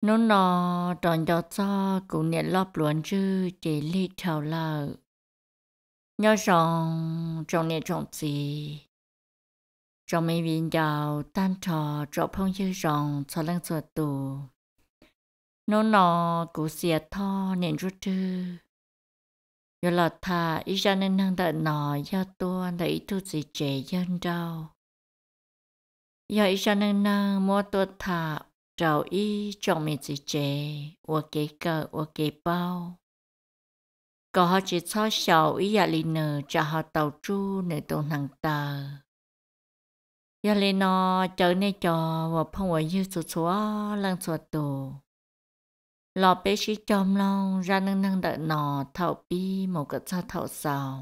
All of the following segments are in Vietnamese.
nó nọ, tròn cho cho cũng nhận lọp luôn chứ chỉ lì thảo là nhớ rằng trong này trong gì trong mấy viên đào tan trò trọ phong như rằng cho lăng ruột tù nó nọ cũng xìa tho nên chút chứ giờ là thà ý ra nên năng đợi nọ do tôi là ý gì trẻ dân đâu giờ ý ra nên năng mua tôi thà trâu y trong mình chỉ chè ô kế cờ ô kế bao có họ chỉ cho sầu y ya lì nờ cho họ tàu tru, nè tổ năng tờ ya lì nó chở nè cho và phong và như số số lăng số tổ lò bé sĩ chom long ra nâng nâng đợi nọ thảo bi một cái cho thảo sầu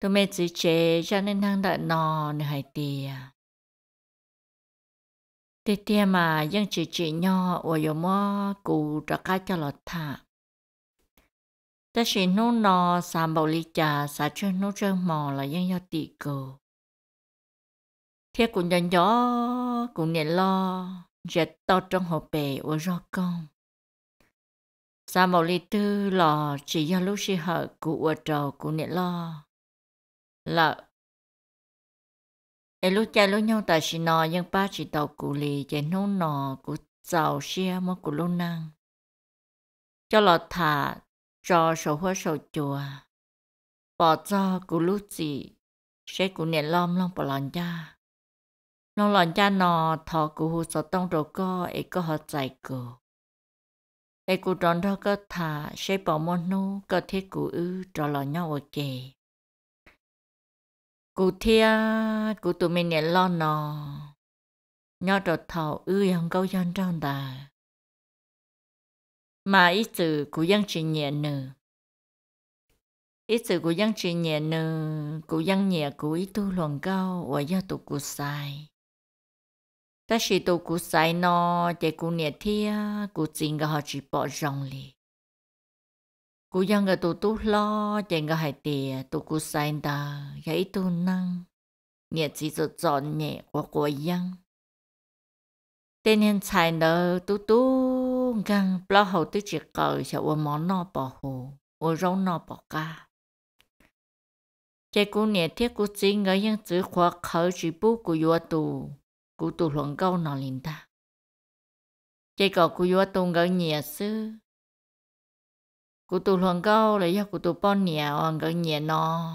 tụi mẹ chỉ chế ra nâng nâng đợi nọ nè hải tiề tê tê mà dân chị chị nhỏ ở yo mò cụ ra cá cho lọt thả ta chỉ nô nò xà bảo lý trà xà chân nô chân mò là dân yo tị cờ thế cũng nhận gió cũng nhận lo dệt to trong hộp bể ở ro con xà bảo lý tư lò chỉ do lúc si hở cụ ở trầu cũng nhận lo là ai lúc cha lúc nhau ta chỉ nọ nhưng ba chỉ tàu cụ li, chỉ nô nọ cụ giàu xia, mà cụ lô nang. cho lọ thả cho sầu hoa sầu chua, bỏ cho cụ lúc gì sẽ cụ nè lom lom bỏ lòn cha nó lòn cha nò, thọ cụ hù sọ tông đồ co ai có họ chạy cụ ai cụ tròn đó có thả sẽ bỏ môn nu có thiết cụ ư trò lò nhau ở kề cụ thia cụ tụi mình nhẹ lo nò nhỏ trò thọ ư không câu dân trong đà mà ý từ cụ dân chỉ nhẹ nữ ý từ cụ dân chỉ nhẹ nữ cụ dân nhẹ cụ ý tu luận cao và do tụ cụ sai ta chỉ tụ cụ sai nó chỉ cụ nhẹ thia cụ chính cả họ chỉ bỏ rong liền cú dân người tụ tú lo chèn người hải tiề tụ cú sai ta gãy tu năng nhẹ chỉ cho dọn nhẹ của của dân tên nhân sai nợ tú tú gần lo hậu tới chỉ cờ sẽ ôm món no bỏ hồ ôm rau no bỏ ca chạy cú nhẹ thiết cú chỉ người dân chữ khóa khởi chỉ bút của vua tù cú tụ luận câu nọ liền ta chạy cọ cú vua tù người nhẹ xưa cụ tụ luận câu là do cụ tụ bao nhẹ hoàng gần nhẹ nó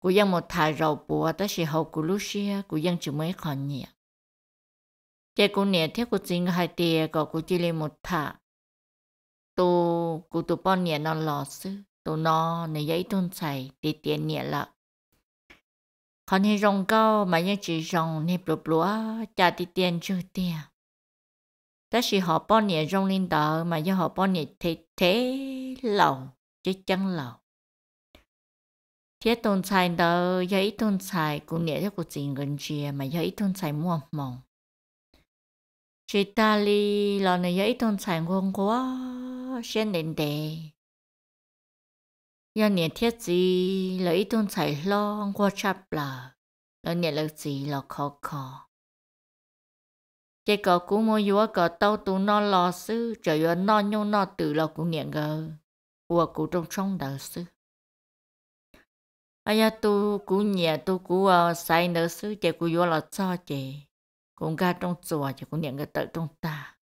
cụ dân một thải rầu bùa tới sĩ hậu cụ lúc xưa cụ dân chỉ mấy còn nhẹ chế cụ nhẹ thiết cụ chính hai tiền có cụ chỉ lên một thả tu cụ tụ bao nhẹ nó lò sư tu nó này giấy tôn xài thì tiền nhẹ lợ còn hai rong câu mà những chỉ rong nếp bùa bùa, chả thì tiền chưa tiền đó là họ bao nhiêu rong linh đó mà do họ bao nhiêu thế thế lòng chứ chẳng lòng thế tôn xài đó do ít tôn xài cũng nhớ cho cuộc tình gần chia mà do ít tôn xài mua mỏng chị ta li lo này do ít tôn xài ngon quá xem đến đề do nhớ thiết gì là ít tôn xài lo qua chập là lo nhớ là gì là khó khó chỉ có cú mua yếu có tàu tụ nó lò sư trở yếu nó nhung nó tự lò cú nghiện gờ của cú trong trong đời sư ai à tu cú nhẹ tu cú ờ, say nữa sư chỉ cú yếu là cho chỉ cũng ga trong chùa chỉ cú nghiện cái tự trong ta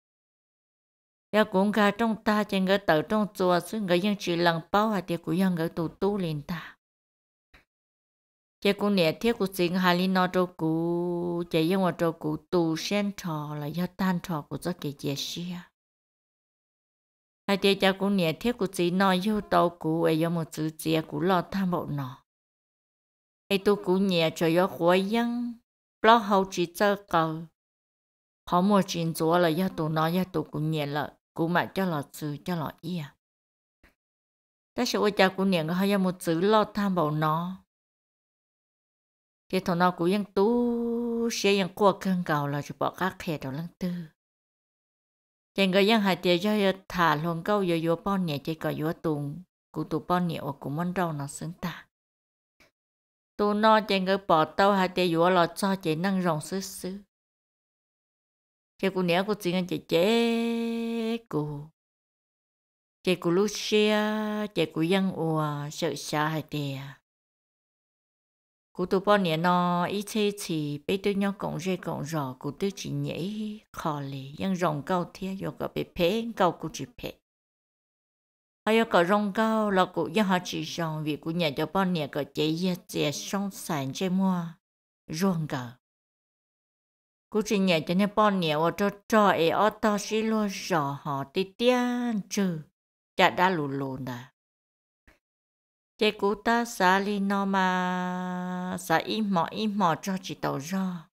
ya dạ, cũng ga trong ta chỉ cái tự trong chùa sư người dân chỉ lần bao hạt thì cú dân người tu tu liền ta chế cũng nè thiết của chính hà linh nó cho cụ chế yên vào cho cụ tu sen trò là do tan trò của cho cái chế xia hai chế cha cũng nè thiết của chính nó yêu tàu cụ ấy do một chữ chế cụ lo tham bộ nó ấy tu cụ nhẹ cho do khói yên lo hậu chỉ cho cầu khó mua chuyện chúa là do tụ nó do tụ cụ nhẹ là cụ mà cho lọ chữ cho lọ yên ta sẽ ôi cha cũng nè có hai một chữ lo tham bộ nó thì thằng nó cũng vẫn tú sẽ vẫn qua cơn cầu là chỉ bỏ các khe đầu lăng tư chẳng người vẫn hai tiệt cho thả luôn câu yo yo bao nhiêu chỉ có yo tung. cụ tụ bao nhiêu cụ món rau nó xứng ta tụ nó chẳng người bỏ tao hai tiệt yo là cho chỉ năng rồng xứ xứ chỉ cụ nhớ cụ chỉ ăn chỉ chế cụ chỉ cụ lúc xia chỉ cụ yên ua sợ xa hai tiệt cụ tụ bao nhiêu nó ít thế thì bây tôi nhau cộng dây cộng rò cụ tôi chỉ nhảy khó lì nhưng rồng cao thì yo có bị phế cao cụ chỉ phế hay có rồng cao là cụ yo họ chỉ rồng vì cụ nhà cho bao nhiêu có chế ye chế song sản chế mua rồng cao cụ chỉ nhà cho nên bao nhiêu ở cho cho ấy ở to xí lo rò họ tí tiếc chứ đã đã lù lù nè để cụ ta xả li nó mà xả ít mỏ ít mỏ cho chỉ đầu ra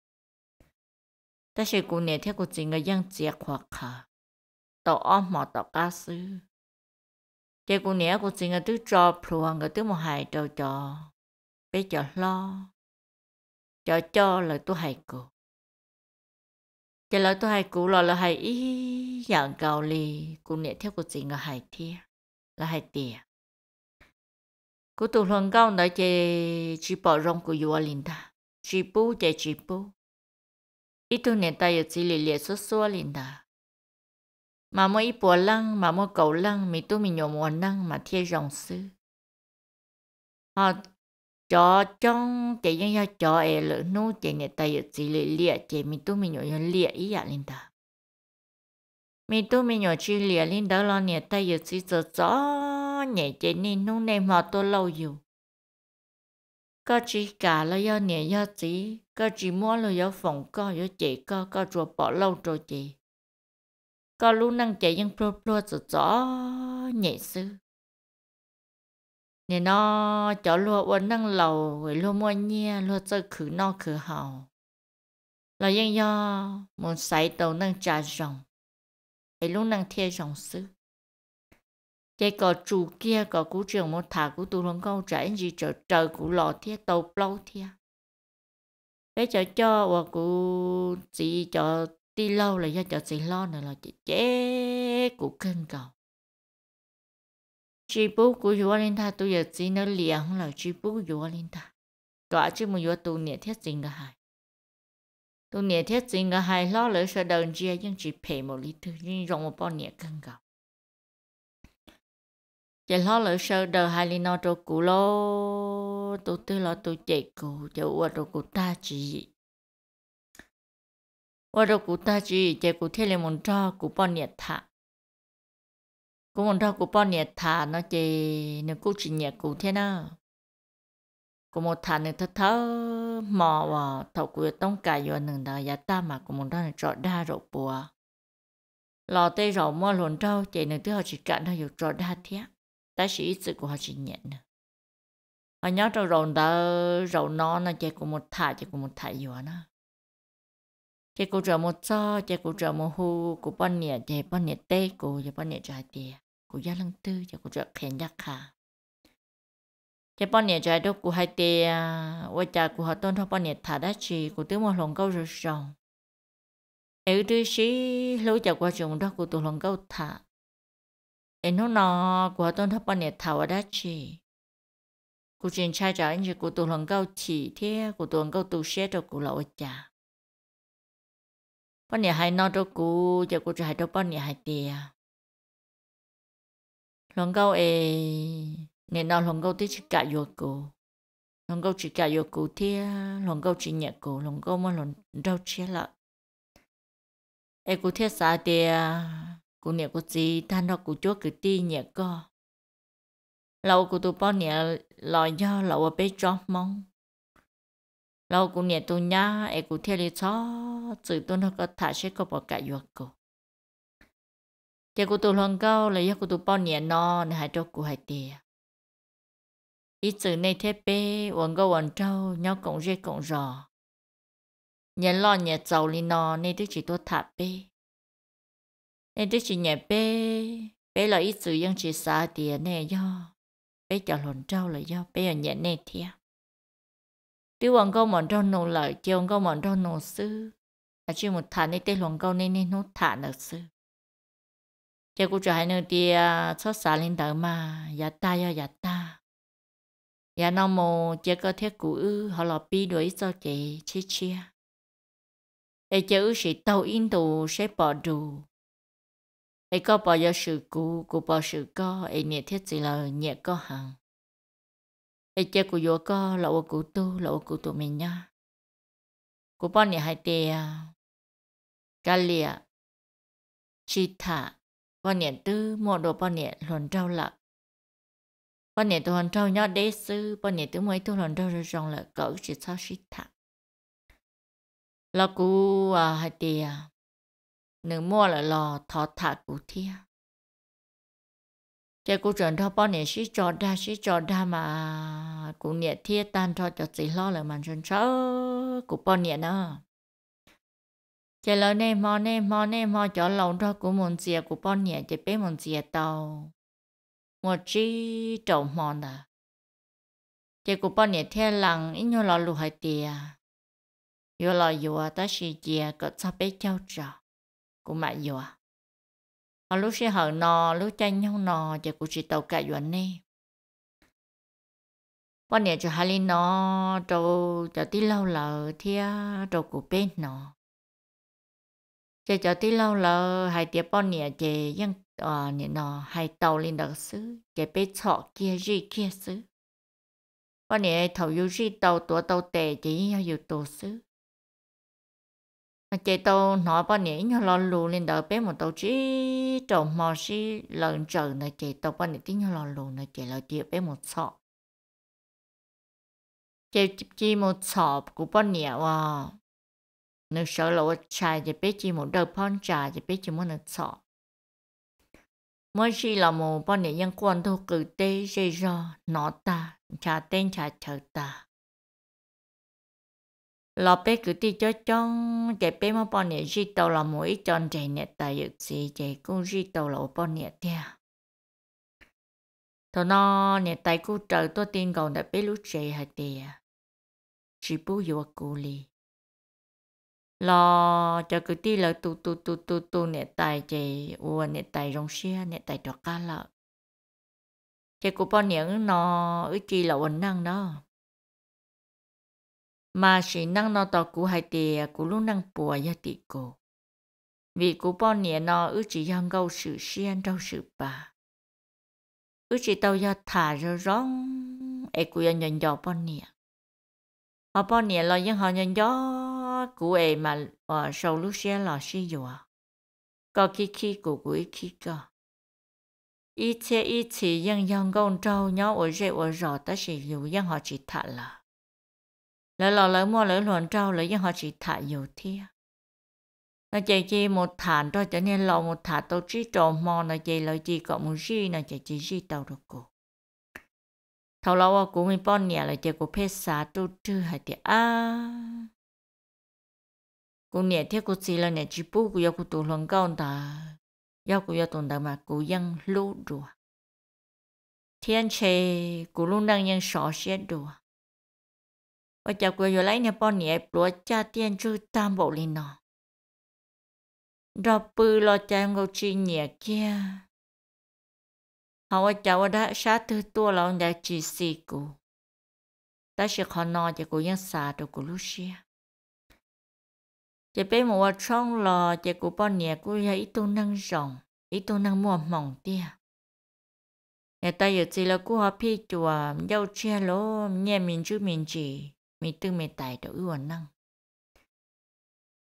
ta sẽ cụ nè theo cụ chỉ người dân chia khoa khả tàu ôm mỏ tàu cá sư để cụ nè cụ chỉ người tứ cho phù người tứ một hài đầu cho bây cho lo cho cho là tôi hài cụ cho là tôi hài cụ là là hài ý dạng cầu lì cụ nè theo cụ chỉ người hài thiệt là hài tiền cô tụ luận cao nói chè chỉ bỏ rong của vua linh ta chỉ bù chè chỉ bù ít tu nền ta yêu chỉ lì lì xô xô linh ta mà mua ít bỏ lăng mà mua cầu lăng mình tu mình nhổ muôn lăng mà thiên rong sư họ cho trong chè những nhà chó e lỡ nu chè nền ta yêu chỉ lì lì chè mình tu mình nhổ nhổ lì ý à linh ta mình tu mình nhổ chỉ lì linh đó lo nền ta yêu chỉ cho nhẹ chế nên nông nem họ tôi lâu dù có chỉ cả là do nhẹ do chỉ có chỉ mua là do phòng có do chế co có rồi bỏ lâu rồi chị có lúc năng chế nhưng pro pro rồi rõ nhẹ sư nè nó cháu lúa uốn năng lầu với lúa mua nhia lúa chơi khử no khử hào là yên do một sải đầu năng trà rộng, ấy lúc năng thiê rồng sư cái cò chủ kia cò cú trường một thả cú tu lông câu trái gì chờ chờ cú lò thia tàu plau thia để chờ cho và cú chỉ cho đi lâu là do cho chỉ lo nữa là chỉ chế cú kênh cầu chỉ bố của vua lên tha tôi giờ chỉ nó liền không là chỉ bố vua lên tha cả chứ mà vua tu niệm thiết chính cả hai tu niệm thiết chính cả hai lo lỡ sợ đơn chia nhưng chỉ phải một lý thứ nhưng rộng một bao niệm kênh cầu giờ lo lỡ sơ đờ hai li nó trâu cũ lo tụ tư lo tụ chạy cũ giờ ua trâu cũ ta chỉ ua trâu cũ ta chỉ chạy cũ thiết lên môn trò cũ bao nhiệt thả cũ môn trò cũ bao nhiệt thả nó chạy nếu cũ chỉ nhiệt cũ thế nào của một thằng này thật thơ mò và thầu của tông cài vào nừng đời giá ta mà của một đó này trọ đa rộ bùa lò tê rộ mua luồn trâu chạy nửa thứ họ chỉ cạn nó dù trọ đa thiết ta sĩ ít sự của họ chỉ nhận họ nhớ trong rồng đó rồng nó nó chạy của một thả chạy của một thả dừa nó chạy của trở một cho chạy của trở một hu của bao nhiêu chạy bao nhiêu tê của chạy bao nhiêu trái tiền của gia lăng tư chạy của trở khen giác khả chạy bao nhiêu trái đâu của hai tiền qua cha của họ tôn thọ bao nhiêu thả đá chỉ của tứ một lòng câu rồi rồng ở đứa sĩ lối chạy qua trường đó của tụ lòng câu thả em nó nó của tôi thắp bắn nhẹ thảo đã chỉ cụ chuyện trai trả anh chị cụ tôi lần câu chỉ thế cụ tôi lần câu tôi xe cho cụ lão cha bắn nhẹ hai nó cho cụ cho cụ chỉ hai cho bắn nhẹ hai tiền lần câu ê ngày nào lần câu tí chỉ cả vô cụ lần câu chỉ cả vô cụ thế lần câu chỉ nhẹ cụ lần câu mà lần đâu chia lại Em cụ thế sao tiền กูเนี่ยกูจีท่านเรากูจ้วกูตีเนี่ยก็เรากูตัวป้อนเนี่ยลอยย่อเราไปจ้องมองเรากูเนี่ยตัวย่าไอ้กูเที่ยวเลยช้อจืดตัวนั้นก็ถ่ายเช็คก็บอกกะยัวกูเจ้ากูตัวลองเก้าเลยย่ากูตัวป้อนเนี่ยนอนหายจ้ากูหายเตียอีจืดในเทเป้วันก็วันเจ้าย่อกงเรียกงรอเนี่ยรอเนี่ยเจ้าลีนอนในที่จีตัวถ่ายเป้ nên đứa chị nhà bé bé là ít sử dụng chỉ xa tiền nè do bé chào lồn trâu là do bé ở nhà nè thia đứa hoàng câu mòn trâu nô lợi chiều hoàng câu mòn trâu nô sư à chỉ một thằng nên tên hoàng câu nên nên nốt thằng được sư chị cũng cho hai nữa thì à, xuất xa lên đỡ mà giả ta do giả ta giả nó mồ chị có thiết cụ ư họ là bi đuổi cho chị chia chia ai chơi sĩ tàu in tù sẽ bỏ đồ ấy có bao giờ sự cũ cũ bao sự có ấy nhẹ thiết gì là nhẹ có hàng ấy chơi của vô có là của cụ tu là của cụ tụ mình nhá cụ bao nhẹ hai tè à? cá lìa chi thả bao nhẹ tư mua đồ bao nhẹ luồn rau lạ bao nhẹ tu luồn rau nhá đế sư bao nhẹ tư mấy tu luồn rau rồi rong là cỡ chỉ sao chi thả là cụ à hai tè nương mua là lò thọ thả cụ thia cái cụ trưởng thọ bao nhiêu sĩ cho đa sĩ cho đa mà cụ nhiệt thia tan thọ cho chỉ lo là mình chân cháu cụ bao nhiêu nữa chỉ lo nè mò nè mò nè mò cho lòng thọ cụ muốn gì cụ bao nhiêu chỉ biết muốn gì tàu một chi trầu mò nè chỉ cụ bao nhiêu thia lằng ít nhiêu lo lù hai tia 有了有啊，但是也个差别较少。của mẹ dùa họ lúc sẽ hở nò lúc tranh nhau nò chỉ cũng chỉ tàu cả dùa nè bọn nè cho hai linh nò trâu cho tí lâu lờ thia trâu của bên nò chỉ cho tí lâu lờ hai tiệp bọn nè chỉ dân ờ nè nò hai tàu lên đặc sứ chỉ bên sọ kia gì kia sứ bọn nè thầu yêu gì tàu tua tàu tệ chỉ nhau yêu tổ sứ chế tàu nói bao nhiêu nhớ lo lù lên đó bé một tàu chỉ trầu mò xí lần trở này chế tàu bao nhiêu tiếng nhớ lo lù này chế lại chế bé một sọ chế chỉ một sọ của bao nhiêu à nếu sợ là trà chế bé chỉ một đầu phong trà chế bé chỉ một nửa sọ mỗi khi là một bao nhiêu nhân quan thu cử tế dây do nó ta trà tên trà chờ ta lo bé cứ đi cho trong chạy bé mà bọn nhẹ gì tàu là mỗi tròn chạy nhẹ tại được gì chạy cũng gì tàu là bọn nhẹ thea thôi nó nhẹ tại cô trời tôi tin còn đã bé lúc chạy hay tè chỉ bu yêu cô li lo cho cứ đi là tu tu tu tu tu nhẹ tại chạy ua nhẹ tại rong xe nhẹ tại trọ cá lợ chạy cô bọn nhẹ nó ít chi là ổn năng đó mà chỉ năng nó tỏ cú hai tì cú lúc năng bùa ya tì cổ vì cú bao nhiêu nó ước chỉ yang câu sự xiên đâu sự bà ước chỉ tao ya thả rồi rong ai cú ya nhận giàu bao nhiêu họ bao nhiêu lo nhưng họ nhận gió cú ấy mà ở ờ, sau lúc xe lò xe dùa có khi khi cú cú ấy khi cơ ít xe ít xe yang yang câu trâu nhau ở rễ ở rọ ta sẽ dùng yang họ chỉ thả là lỡ lỡ lỡ mua lỡ luận trâu lỡ dân họ chỉ thả nhiều thia nó chị chỉ một thản rồi trở nên lò một thả tổ chỉ trò mò nó chị lỡ chỉ có một gì nó chị chỉ gì tàu được cô thầu lâu của mình bón nhẹ là chị của phê xá tu chư hay thì à cũng nhẹ thiết cô chỉ là nhẹ chỉ bu của yêu của tụ lần cao ta yêu của yêu tồn tại mà cô dân lú đùa thiên chế cô luôn đang nhân sọ xét đùa và chào quê rồi lấy nhà bọn nhẹ lúa cha tiên chú tam bộ lên nọ đó bư lo cha ngô chi nhẹ kia họ cháu đã sát thứ tua lão đại chỉ xì cụ ta sẽ khó nọ chỉ cụ nhân xả được cụ lúc xia chỉ bé một trong lò cho cụ bọn nhẹ cụ ya ít tu năng rộng ít tu năng mua mỏng tia người ta giờ chỉ là cụ họ phi chùa dâu che lô, nhẹ mình chứ mình chỉ mì tư mì tài đầu ưu năng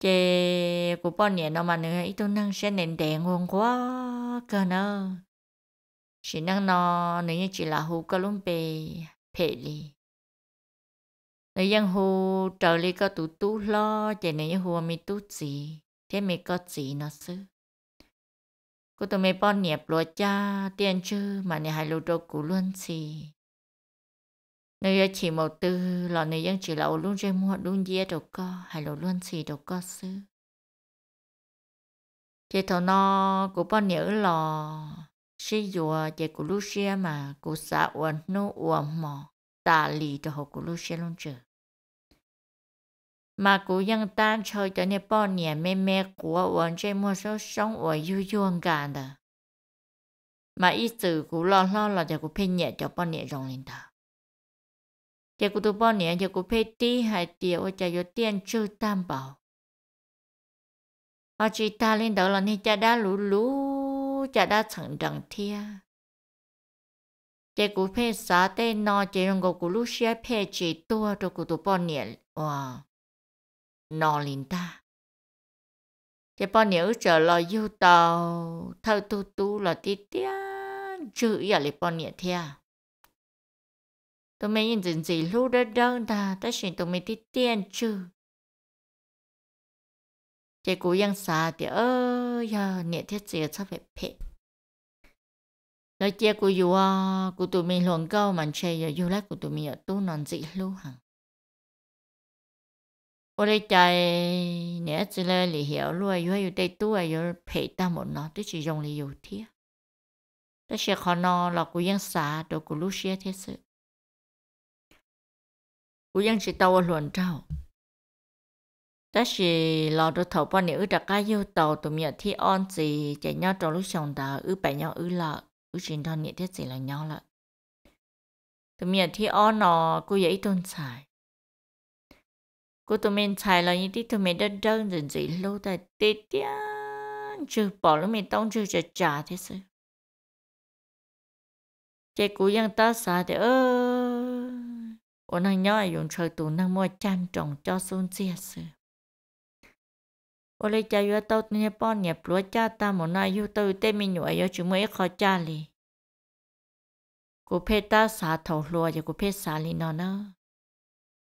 chế của bọn nhẹ nó mà nữa ít tôi năng sẽ nền đèn ngon quá cơ nơ chỉ năng nó nếu như chỉ là hú cơ luôn bề phê li nếu như hú trở li có tủ tú lo chế nếu như hú mi thế mi có gì nó xứ cô tôi mi bọn nhẹ lo cha tiền chứ mà nè hai lô đồ cũ luôn gì nếu như chỉ một từ, là nếu dân chỉ là luôn chơi mua luôn dễ đồ co hay là luôn xì đồ co sư thì thằng nó của bao nhiêu là sử dụng chế của lúc xưa mà của xã uẩn nô uẩn mò tà lì đồ học của lúc xưa luôn chứ mà cũng dân ta chơi cho nên bao nhiêu mẹ mẹ của uẩn chơi mua số sống uẩn yêu yêu cả đó mà ít từ của lo lo là chỉ của phê nhẹ cho bao nhiêu rong lên đó 也古多半年，也古配低还低，我家有电池担保。我去大领导了，你家大噜噜，家大成长天。这股配啥的呢？这用个古路些配置多，这古多半年哇，闹领导。这半年 trở lại yêu tàu, thâu tu tu là tí tía, chữ ya là 半年 thiên. ตัวไม่ยินจริงๆลู้ด้วดังตาแต่เชียงตัวไม่ที่เตี้ยนจืดเจ้ากูยังสาเตียเออย่าเนี่ยเท็จเสียชอบเผ็ดแล้วเจ้ากูอยู่อ่ะกูตัวมีหลงเก้ามันเชยอยู่แล้วกูตัวมีตู้นอนจิลู้ห่างอุ้ใจเนี่ยจะเลยหลีเหี่ยวรวยอยู่ให้อยู่ใต้ตู้อยู่เผ็ดตาหมดเนาะที่จียงลีอยู่เที่ยแต่เชี่ยร์คอนอเรากูยังสาตัวกูรู้เชี่ยเทีจเสีย u yên chỉ tàu luồn trâu ta chỉ lo được bao nhiêu đặc ca yêu tàu tụi miệng thi on gì chạy nhau trong lúc chồng ta ư bảy nhau ư lợ ư chín thân nhiệt thiết gì là nhau lợ tụi miệng thi on nó cô dễ tôn xài cô tụi mình xài là như tí tụi mình đơn đơn dần dĩ lâu tại tê tía chứ bỏ lúc mình tông chứ chả chả thế sự chạy cú yên ta xài thì ơ ô năng nhói dùng trời tù năng mua chăn trọng cho xuống xe sự ô lấy cha yêu tao nhẹ bọn nhẹ lúa cha ta một nay yêu tao tê mi nhụa yêu chúng mới khó cha li cô phê ta xả thầu lúa và cô phê xả li nó nữa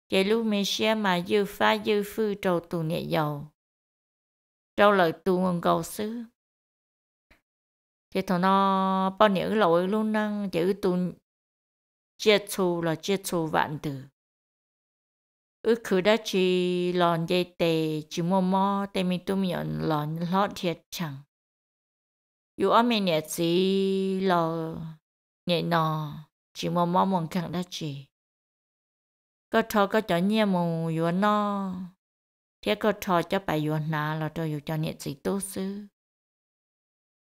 chế lúc mình xe mà dư phá dư phư trâu tù nhẹ dầu trâu lợi tù ngon cầu xứ chế thằng nó bao nhiêu lỗi luôn năng chữ tù là 接触了接触万的。ư khứ đã chỉ lòn dây tề chỉ mò mò tề mi tu miệng lòn lót thiệt chẳng yu ở mi nhẹ chỉ lò nhẹ nò chỉ mò mò mong khẳng đã chỉ có thọ có cho nhẹ mù yu nó thế có thọ cho bà yu nà là cho yu cho nhẹ chỉ tu sư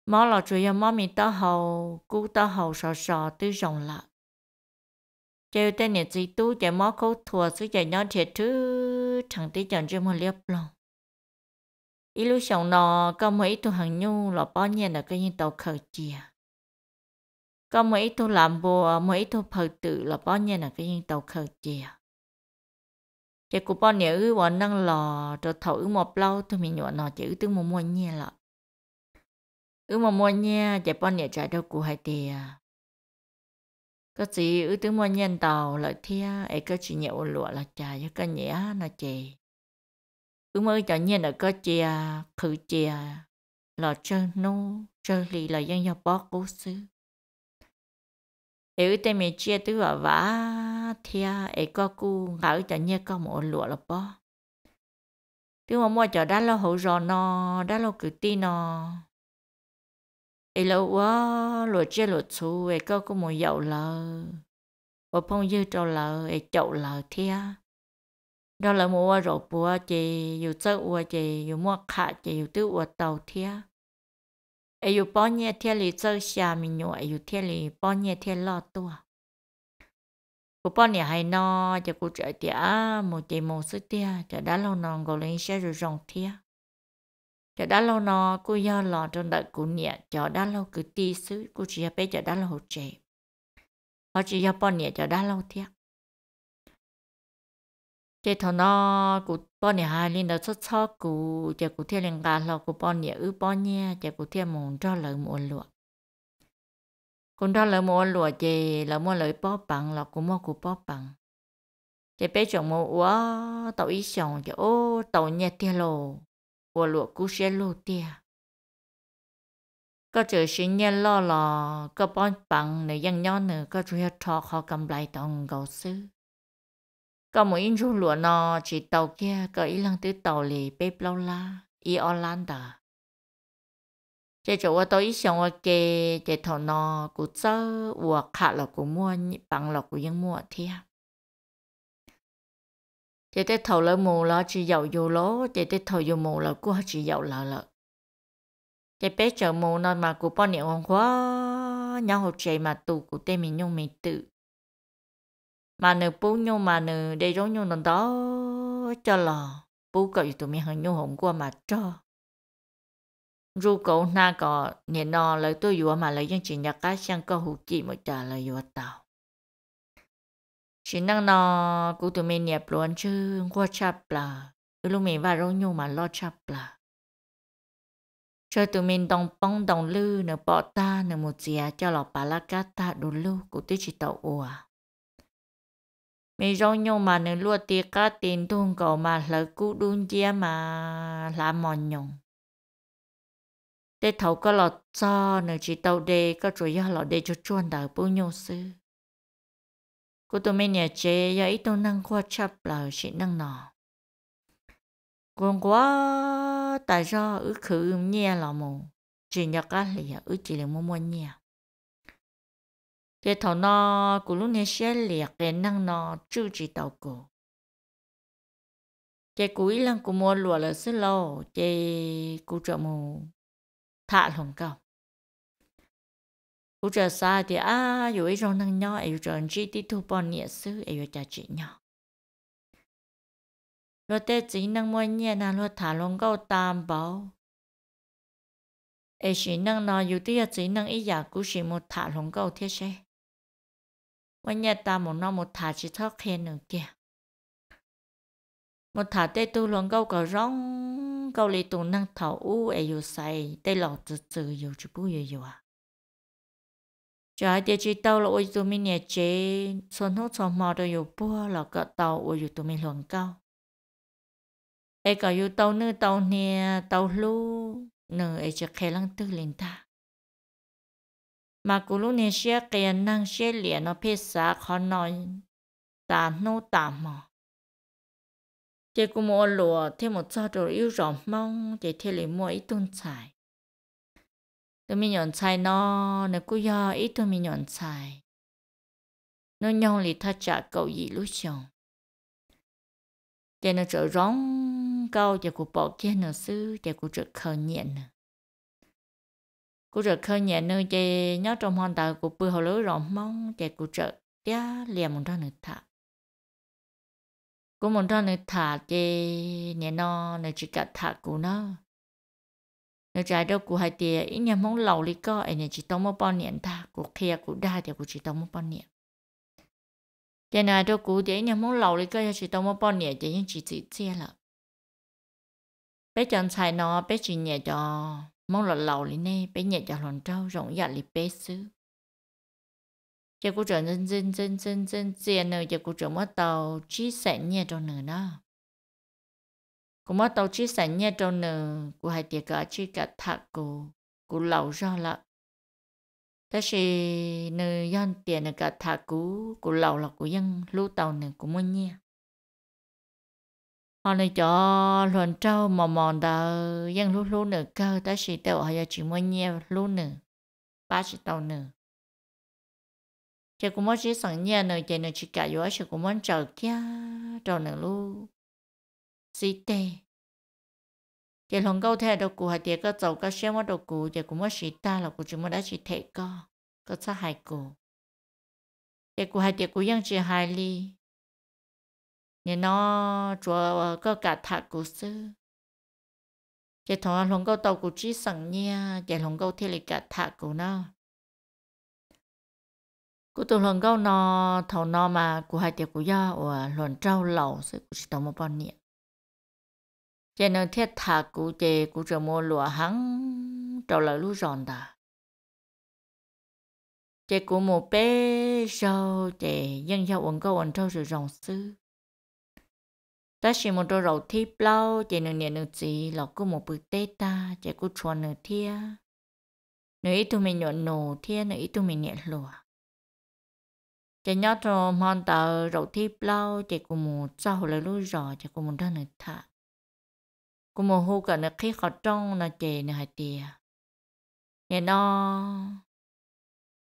mò là chủ yếu mò mi ta hầu cú ta hầu sò sò tư rồng lạc giờ tên nhà chị tu chạy mó khâu thua sức chạy nhau thiệt thứ thằng tí chẳng chưa một liếp lòng ý lúc sống nó có mấy tu hàng nhu là bao nhiêu là cái như tàu khởi chìa có mấy tu làm bùa mấy tu phật tử là bao nhiêu là cái như tàu khởi chìa chạy của bao nhiêu ư bọn năng lò rồi thầu ư một lâu tôi mình nhọn nó chữ tướng một mua nhẹ lọ ư một mua nhẹ chạy bao nhiêu chạy đâu cụ hai tiền cái nhân tàu ก็จีอือถึงมันยันเต่าละเทียไอ้ก็จีเนี่ยอลัวละจ่ายก็เนี่ยนะเจอือมื่อจะเนี่ยน่ะก็เจียคือเจีย là chơi nô chơi lì là dân nhập bó cố xứ sư nếu tên mình chia tứ vào vã thì ấy có cu ngỡ cho nhé có một lụa là bó tứ mà mua cho đã lo hậu rò nó đã lo cử ti nó ai lâu quá lùa chơi lùa chú ai có có một dậu lờ ở phong dư trâu lờ ai chậu lờ thia đó là mùa rổ bùa chị dù chơi ua chị dù mua khả chị dù tư ua tàu thia ai dù bao nhiêu thia lì chơi xà mình nhủ ai dù thia lì bao nhiêu thia lo tua cô bao nhiêu hay no cho cô chơi tia mùa chị mùa số tia cho đã lâu non gọi lên xe rồi rong thia chả đã lâu nó cô do lò trong đợi cô nhẹ chả đã lâu cứ ti xứ cô chỉ bé chả đã lâu trẻ họ chỉ do bọn nhẹ chả đã lâu thiệt chế thọ nó cụ bọn nhẹ hai linh đầu xuất sắc cụ chả cụ thiên linh gà lò cụ bọn nhẹ ư bọn nhẹ chả cụ thiên mồm cho lợi một lụa cũng đó lợi một lụa chế lợi một lợi bó bằng lò cụ mua cụ bó bằng chế bé chồng mua ủa tàu ý chồng chế ô tàu nhẹ thiệt lô 我落古些路地，ก็เจอชิ้นเนี่ยล่อหลอก็ป้อนปังในยังย้อนเนอก็ช่วยทอคอกำไรตองเกาซื้อก็หมูอินชูหลัวนอจีเตาเกียก็อีลังตื้อเตาหลีเป๊บเล่าลาอีออลันดาจะจว่าตัวอีสองว่าเกจะถอนอกูเจอวัวขาดหลอกกูม้วนปังหลอกกูยังมั่วเทีย chị tê thầu lỡ mù lỡ chị dầu dù lố chị tê thầu dù mù lỡ cú chị dầu lỡ lỡ chị bé chờ mù nó mà cú bao nhiêu ông quá nhau học chị mà tù cú tê mình nhung mình tự mà nửa bú nhung mà nửa đây rốn nhung nó đó cho lò bú cậu tụi mình hàng nhung hổng qua mà cho dù cậu na cọ nhẹ nọ lỡ tôi vừa mà lỡ dân chị nhạc cá sang câu hụt chị mà trả lời vừa tao chỉ năng nó cũng tụi mình nhập luôn chứ qua chập là lúc mình vào rồi nhưng mà lo chập là cho tụi mình đồng bông đồng lư nửa bỏ ta nửa một gì à, cho lọ bà la cá ta đồ lư cũng tụi chỉ tàu ủa mình rong nhưng mà nửa lúa tiền cá tiền thun cầu mà lỡ cú đun chia mà làm mòn nhung để thầu có lọt cho nửa chỉ tàu đề có chủ yếu lọt đề cho chuồn đào bưu nhung sư cô tôi mới nhà chế ya ít tôi năng qua chập là chị năng nọ còn quá tại do ứ khử nhẹ là mù chỉ nhớ cái gì à, ứ chỉ là mua mua nhẹ cái thầu nó của lúc này sẽ liệt cái năng nó chưa chỉ tàu cổ cái cuối lần cú mua lúa là xí lô cái cụ trợ mù thả lòng cầu u chờ sa thì à dù ấy rong năng nhau ấy rong chỉ đi thu bọn nhẹ sư ấy cho chị nhau lo tê chỉ năng mua nhẹ là lo thả lông câu tam bảo ấy chỉ năng nó dù tiếc chỉ năng ấy giả cũng chỉ một thả lông câu thế sẽ mua nhẹ ta một nó một thả chỉ thóc khen nữa kìa một thả tê tu lông câu cả rong câu lì tu năng thảo u ấy dù say tê lọt từ từ dù chỉ bù dù dù à จะเดี๋ยวจีเต้าเราอยู่ตัวมีเนี่ยเจส่วนทุกสมาเราอยู่ปัวเราก็เต้าอยู่ตัวมีหลวงเก้าไอ้ก็อยู่เต้าเนื้อเต้าเนี่ยเต้าลู่เนื้อไอ้จะแค่ลังตื้อลินตามากูรู้เนี่ยเชี่ยเกียนนั่งเชี่ยเหลียนเอาเพศสาขอนอยตาโนตาหมอเจ้ากูมัวหลัวเที่หมดจอดอยู่รอมมองเจ้าเที่ยวมัวอีตุนสาย tôi mình nhọn xài nó nếu cứ do ít tôi mình nhọn xài nó nhau lì tha trả cầu gì lúc chồng cho nó trở rong câu cho cụ bỏ kia nó xứ, cho cụ trở khờ nhện cụ trở khờ nhện nơi chè nhớ trong hoàn tài cụ bự hồ lối rộng mong chè cụ trở tía liền một thằng nữa thả cụ một thằng nữa thả chè nhện nó nó chỉ cả thả cụ nó nếu trái đâu của hai tiền ít nhà mong lầu lý co ấy nhà chỉ tông một bao niệm ta của kia của đa thì cụ chỉ tông một bao niệm cái này đâu cụ thì ít nhà mong lầu lý co nhà chỉ tông một bao niệm chỉ những chỉ chỉ chia là bé chọn xài nó bé chỉ nhà cho mong lầu lầu lý nè bé nhà cho lòn trâu rộng dạ lý bé xứ cho cô trở dân dân dân dân dân tiền nữa cho cô trở mất tàu chỉ sẽ nhẹ cho nữa đó cô mất tàu chỉ sẵn nhé cho nờ cô hay tiệc cả chỉ cả thạc cô cô lâu ra là thế thì nờ dân tiền nờ cả thạc cô cô lâu là cô dân lưu tàu nờ cô muốn nhé họ này cho luận trâu mò mò đờ dân lưu lưu nờ cơ thế thì tàu họ chỉ muốn nhé lưu nờ ba chỉ tàu nờ chị cũng muốn chỉ sẵn nhé nờ chị nờ chỉ cả yếu chị cũng muốn chờ kia trong nờ lưu 是的。这龙沟太多古还迭个走个什么多古，这古么是大了古就么来是提个，个才还古。这古还迭古样子还哩，你喏做个个塔古斯。这同龙沟到古只生呢，这龙沟铁里个塔古呢。กูตัวหลงเก้านอเท่านอมากูหายเดียกูย่าว่าหล่นเจ้าเหล่าซึ่งกูชิตอมปอนเนี่ย cho nên thiết thà cụ chè cụ chờ mua lụa hắn trầu lại lũ ròn ta chè cụ một bé sau chè dân theo uống câu uống trâu sự rồng sư ta chỉ một đôi rầu thiếp lâu chè nửa nhẹ nửa gì lọc cụ một bữa tê ta chè cụ chuồn nửa thia nửa ít tụi mình nhọn nổ thia nửa ít tụi mình nhẹ lụa chè nhót rồi mòn tờ rầu thiếp lâu chè cụ một sau lại lũ rò chè cụ một đơn nửa thả กูมหูกันนะขี้ขอจ้องนะเจนะฮะเตียเนี่ยนอ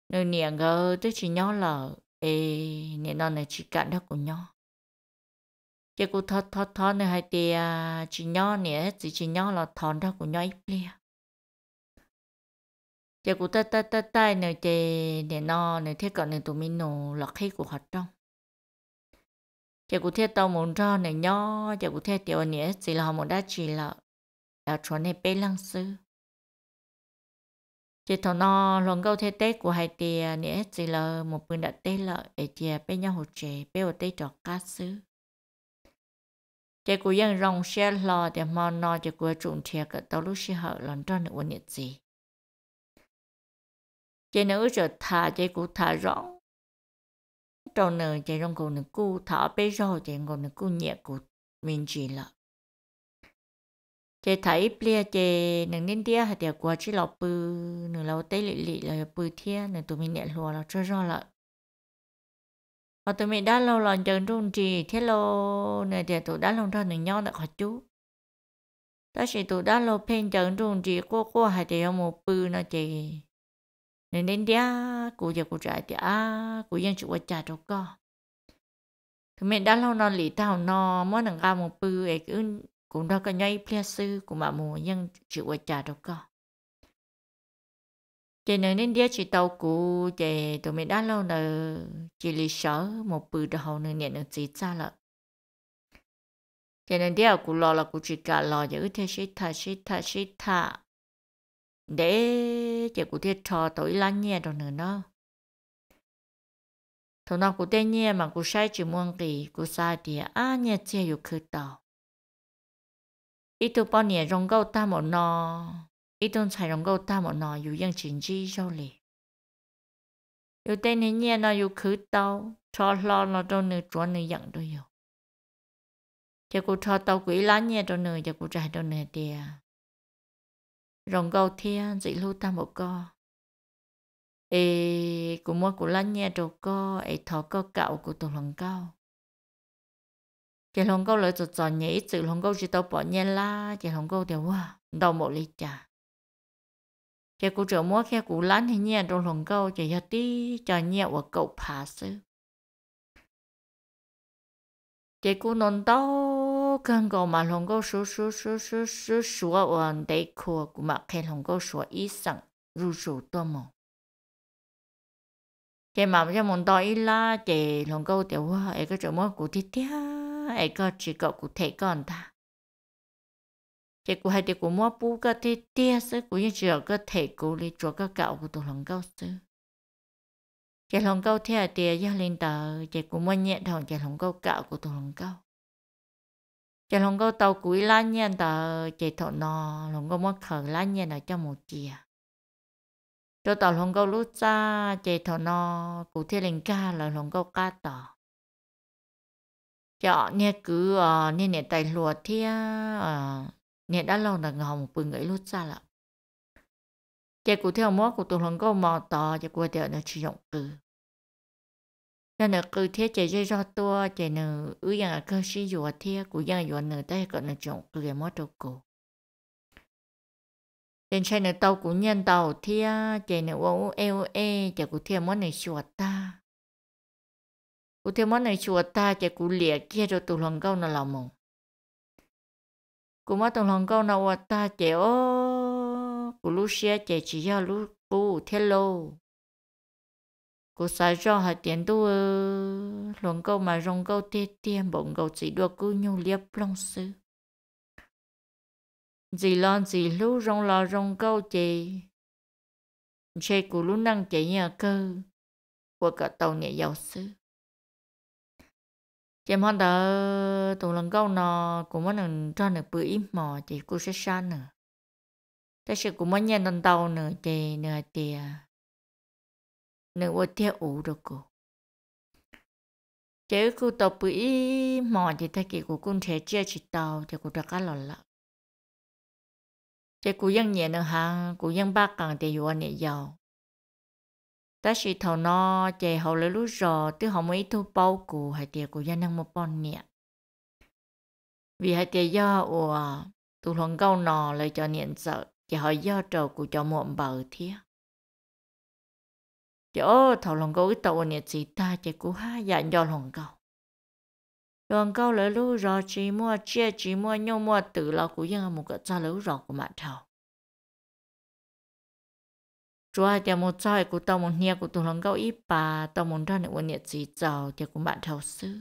เนี่ยเนี่ยก็จะชิย้อนละเอเนี่ยนอเนี่ยชิกันได้กูย้อนเจ้ากูทอดทอดทอดเนี่ยฮะเตียชิย้อนเนี่ยสิชิย้อนละทอนได้กูย้อนอีเปลี่ยเจ้ากูตายตายตายเนี่ยเจเนี่ยนอเนี่ยเท่ากันเนี่ยตัวมิโนหลอกขี้กูขอจ้อง chỉ cụ thể tàu muốn cho này nhỏ chỉ cụ thể tiểu nhé chỉ là họ muốn đã chỉ là đào cho này bê lăng sư chỉ thằng nó lòng câu thế tết của hai tia nhé chỉ là một bữa đã tê lợi để chia bên nhau hồ trợ bê ở tết trọ ca sư chỉ cụ dân rong xe lò để mà nó chỉ cụ trụng thiệt cả tàu lúc xe hở lần cho nữa nhé gì chỉ nữ trở thả chỉ cụ thả rõng trâu nợ chạy rong cổ nửa cô thọ bê rô chạy ngồi nửa cô nhẹ của mình chỉ là chạy thấy plia chạy nửa nên tia hạt tiệc quá chỉ lọc bư nửa lâu tây lị lị là bư thia nửa tụi mình nhẹ lùa là chơi rô lại và tụi mình đã lâu lần chân trung trì thế lâu nửa tiệc tụi đã lâu ra nửa nhau đã khỏi chú ta sẽ tụi đã lâu phên chân trung trì cô cô hạt tiệc một bư nó chạy nên đến dia cụ giờ cụ trả à, cụ vẫn chịu trả đâu co thì mình đã lâu nó lì tao nó mỗi lần ra một bữa ấy cứ cũng đâu có nhảy plia sư cũng mà mua, vẫn chịu trả đâu co chị nên đến dia chị tàu cụ chị tụi mình đã lâu nữa chị lì sợ một bữa đầu nữa nhẹ nữa chị ra lợn cho nên điều cụ lo là cụ chỉ cả lo giờ ư thế sĩ tha sĩ tha sĩ tha để chỉ cụ thể trò tối lắng nghe rồi nữa nó thằng nào cụ thể nghe mà cụ sai chỉ muốn kỳ cụ sai thì á à, nghe chưa hiểu khứ tàu ít tuổi bao nhiêu rong gấu ta một nò, ít tuổi xài rong gấu ta một nọ dù ยัง chính chi rồi lì dù tên này nghe nó dù khứ tàu cho lo nó cho nữ chúa nữ dặn tôi hiểu chỉ cụ cho tàu quỷ lắng nghe cho nữ chỉ cụ trai cho nữ tiền rồng gầu thia dị lưu ta một co ê của mua của lăn nhà trâu co ê thọ co cạo của tổ lòng cao chỉ lòng cao lợi cho cho nhỉ sự lòng câu chỉ tao bỏ nhẹ la chỉ lòng cao thì quá đau một ly trà chỉ cụ trưởng mua khe cụ lăn thì nhẹ trong lòng cao chỉ giờ tí cho nhẹ của cậu phá sư chỉ cụ nôn tao 我刚刚嘛，龙哥说说说说说说完得课，我嘛看龙哥说医生入手多么。thế mà cho mình đòi là để lòng câu để qua ấy có chỗ mua cụ thiết tiếc ấy có chỉ có cụ thể còn ta thế cụ hay để cụ mua bú cái thiết tiếc sẽ cụ như chỉ có thể cụ đi cho các cậu của tổ lòng câu sư chỉ lòng câu thế là tiền gia lên tờ chỉ cụ mua nhẹ thằng chỉ lòng câu cậu của tổ lòng câu chỉ lòng có tàu cuối lá nhiên tờ chạy thọ nò, lòng có mất khởi lá nhiên ở trong một chìa cho tàu lòng có lúc xa chạy thọ nò, cụ thể linh ca là lòng có cá tờ. cho nè cứ nè ờ, nè tài lùa thia ờ, nè đã lâu là ngò một bừng ấy lúc xa là chỉ cụ theo mốt của tụi lòng có mò tờ chỉ cụ thể nó chỉ dụng cứ ừ nên là cứ thế chạy dây do tua chạy nè ư yang là cơ sĩ dùa thế của yang dùa nữ tay còn là chọn cười mất đâu cổ trên xe nữ tàu cũng nhân tàu thế chạy nè ô ô e chạy của thế mót này chùa ta của thế mót này chùa ta chạy của lìa kia rồi tụ lòng câu nó lòng mồm của mót tụ lòng câu nó ta chạy ô của lúc xe chạy chỉ do lúc cũ thế lâu cô sai cho hai tiền tu ờ, luồng câu mà rong câu tê tê bỗng câu chỉ đua cứ nhu liếp long sư dì lon dì lú rong lo rong câu chị chê cụ lú năng chị nhà cơ của cả tàu nhẹ dầu sư chị mong đỡ tụ lần câu nó cũng muốn đừng cho được bữa im mò chị cô sẽ xa nữa thế sự cũng muốn nhận tàu nữa chị nữa tiền nên vô theo ủ được cô chế cô tàu bụi mò thì thay kỳ của con trẻ chia chỉ tàu thì cô đã cá lọt lợ chế cô dân nhẹ nữa ha cô dân ba càng để yêu nhẹ giàu ta chỉ thầu nó chế hậu lấy lúc rồi tức họ mới thu bao cô hay thì cô dân năng một bọn nhẹ vì hay thì do ủa tụ lòng câu nò lời cho niệm sợ chỉ hỏi do trầu của cho muộn bờ thiết chỗ thầu lòng gấu cái tàu nhiệt gì ta chỉ cú ha dặn do lòng gấu, lòng gấu lấy lú rồi chỉ mua chia chỉ mua nhau mua từ lâu cũng yên một cái cha lú rồi của mặt thầu chúa chỉ một trái của tàu một nhiệt của tụi lòng gấu ít bà tàu một thân của nhiệt gì giàu thì cũng mặt thầu sư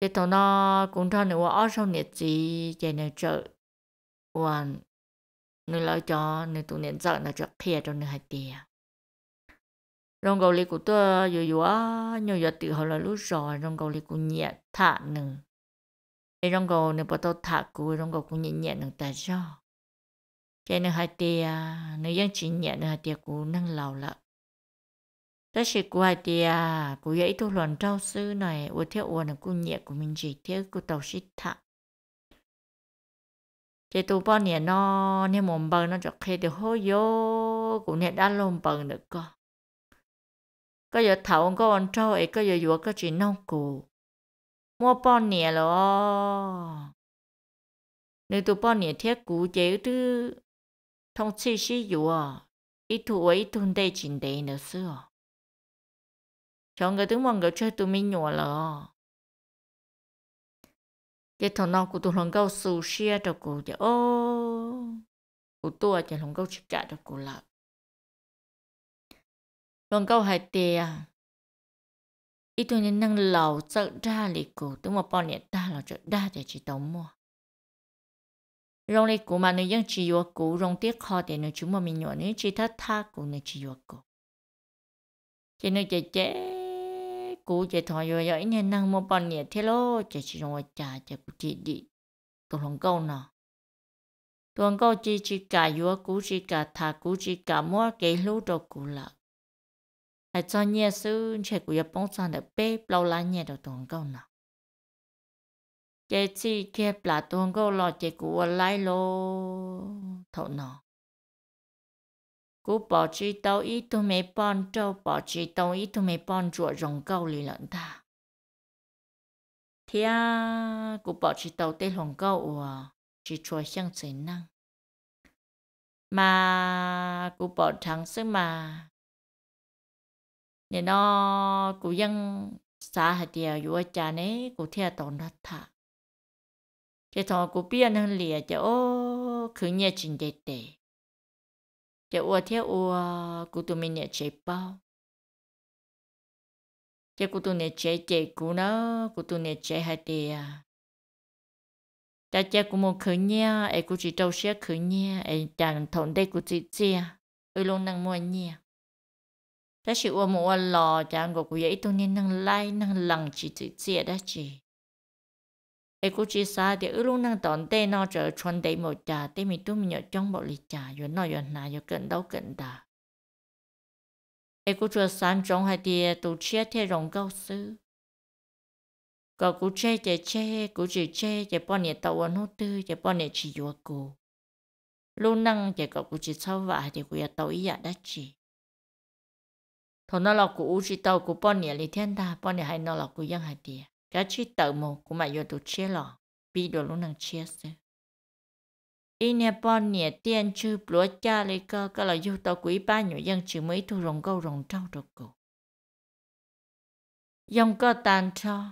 cái tàu nó cũng này của ở sau nhiệt gì chỉ nên chợ hoàn nơi lo cho nơi tụ niệm sợ là cho kia cho nơi hai tiền rong gầu li của tôi vừa vừa nhiều giờ tự hồi là lúc rồi rong gầu li của nhẹ thả nừng cái rong gầu nơi bắt đầu thả của rong gầu của nhẹ nhẹ nửa tại sao cái nơi hai tia nơi dân chỉ nhẹ nơi hai tia của nâng lầu lợ ta chỉ của hai tia của dễ tôi luận trao sư này uất theo uất là cũng nhẹ của mình chỉ theo của tàu sĩ thả chế tu bao nè nó nè mồm bờ nó cho khi được hô yo cũng nè đã lồm bờ được co có giờ thầu có ăn trâu ấy có giờ vừa có chỉ nông cụ mua bao nè lo nếu tu bao nè thiết cụ chế tư thông chi sĩ vừa ít thu ấy thun đây chỉ đây nữa xưa chọn cái thứ mong cái chơi tu mình nhỏ lo cái thằng nào cũng tụi lòng câu sù xia cho cô giờ ô cô tua chỉ lòng câu chích trả cho cô là lòng câu hai tiền ít à. tôi nên nâng lầu sợ ra lì cô tôi mà bao nhiêu ta là cho đa để chỉ tống mua rong lì cô mà nó dân chỉ yêu cô rong tiếc kho để nó chúng mà mình nhỏ nếu chỉ thắt tha cô nếu chỉ yêu cô cho nó chạy chạy cú chạy thò vô vậy nên năng một bàn nhẹ thế lo chạy chỉ trong trà chạy cú chỉ đi tôi không câu nào tôi câu chỉ chỉ cả vô cú chỉ cả thà cú chỉ cả mua cái lú đồ cú là hay cho nhẹ sư chạy cú nhập bóng sang được bê lâu lá nhẹ đồ tôi câu nào chạy chỉ kia là tôi câu lo chạy cú lại lo thọ nào cú bỏ chi tàu ít tu mê bon trâu bỏ chi tàu ít tu mê bon chùa rồng câu lì lợn ta thia cú bỏ chi tàu tê rồng câu à chỉ chùa sang sấy năng mà cú bỏ thắng sức mà nên nó cú vẫn xa hạt điều dù cha này cú theo à tàu nó thả thế thôi cú biết năng lìa cho ô cứ nhẹ chỉnh đề đề จะอวเที่ยวอวกูตัวมีเนี่ยเจ็บเป้าจะกูตัวเนี่ยเจ็บเจ็บกูเนาะกูตัวเนี่ยเจ็บหายเดียแต่จะกูมองคืนเนี่ยไอ้กูจีเจ้าเสียคืนเนี่ยไอ้จานถอนได้กูจีเจียเออลงนั่งมวยเนี่ยแต่สิอวมัวหล่อจานกูกูยัยตัวนี้นั่งไล่นั่งหลังจีจีเจียได้จี ai cũng chỉ sa thì ở lúc năng tòn tê nó trở chuẩn đầy một trà tê mình tu mình nhớ trong bộ lịch trà rồi nó rồi nà rồi cận đâu cận đó ai cũng chưa sáng trong hai thì tu chia thế rồng cao sư có cú chê chê chê cú chỉ chê chê bao nhiêu tàu nó tư chê bao nhiêu chỉ vừa cú luôn năng chê có cú chỉ sau vả thì cú ya tàu ý ya dạ đã chỉ thôi nó là cú chỉ tàu cú bao nhiêu lịch thiên ta bao nhiêu hay nó là cú yang hai tiền cho chi tờ mồ cũng mà yêu tụ chia lò bi đồ lúc năng chia sẽ in nè bọn nè tiền chư búa cha lê cơ cơ là yêu tao quý ba nhỏ dân chỉ mấy thu rồng câu rồng trâu đồ cổ dòng cơ tàn cho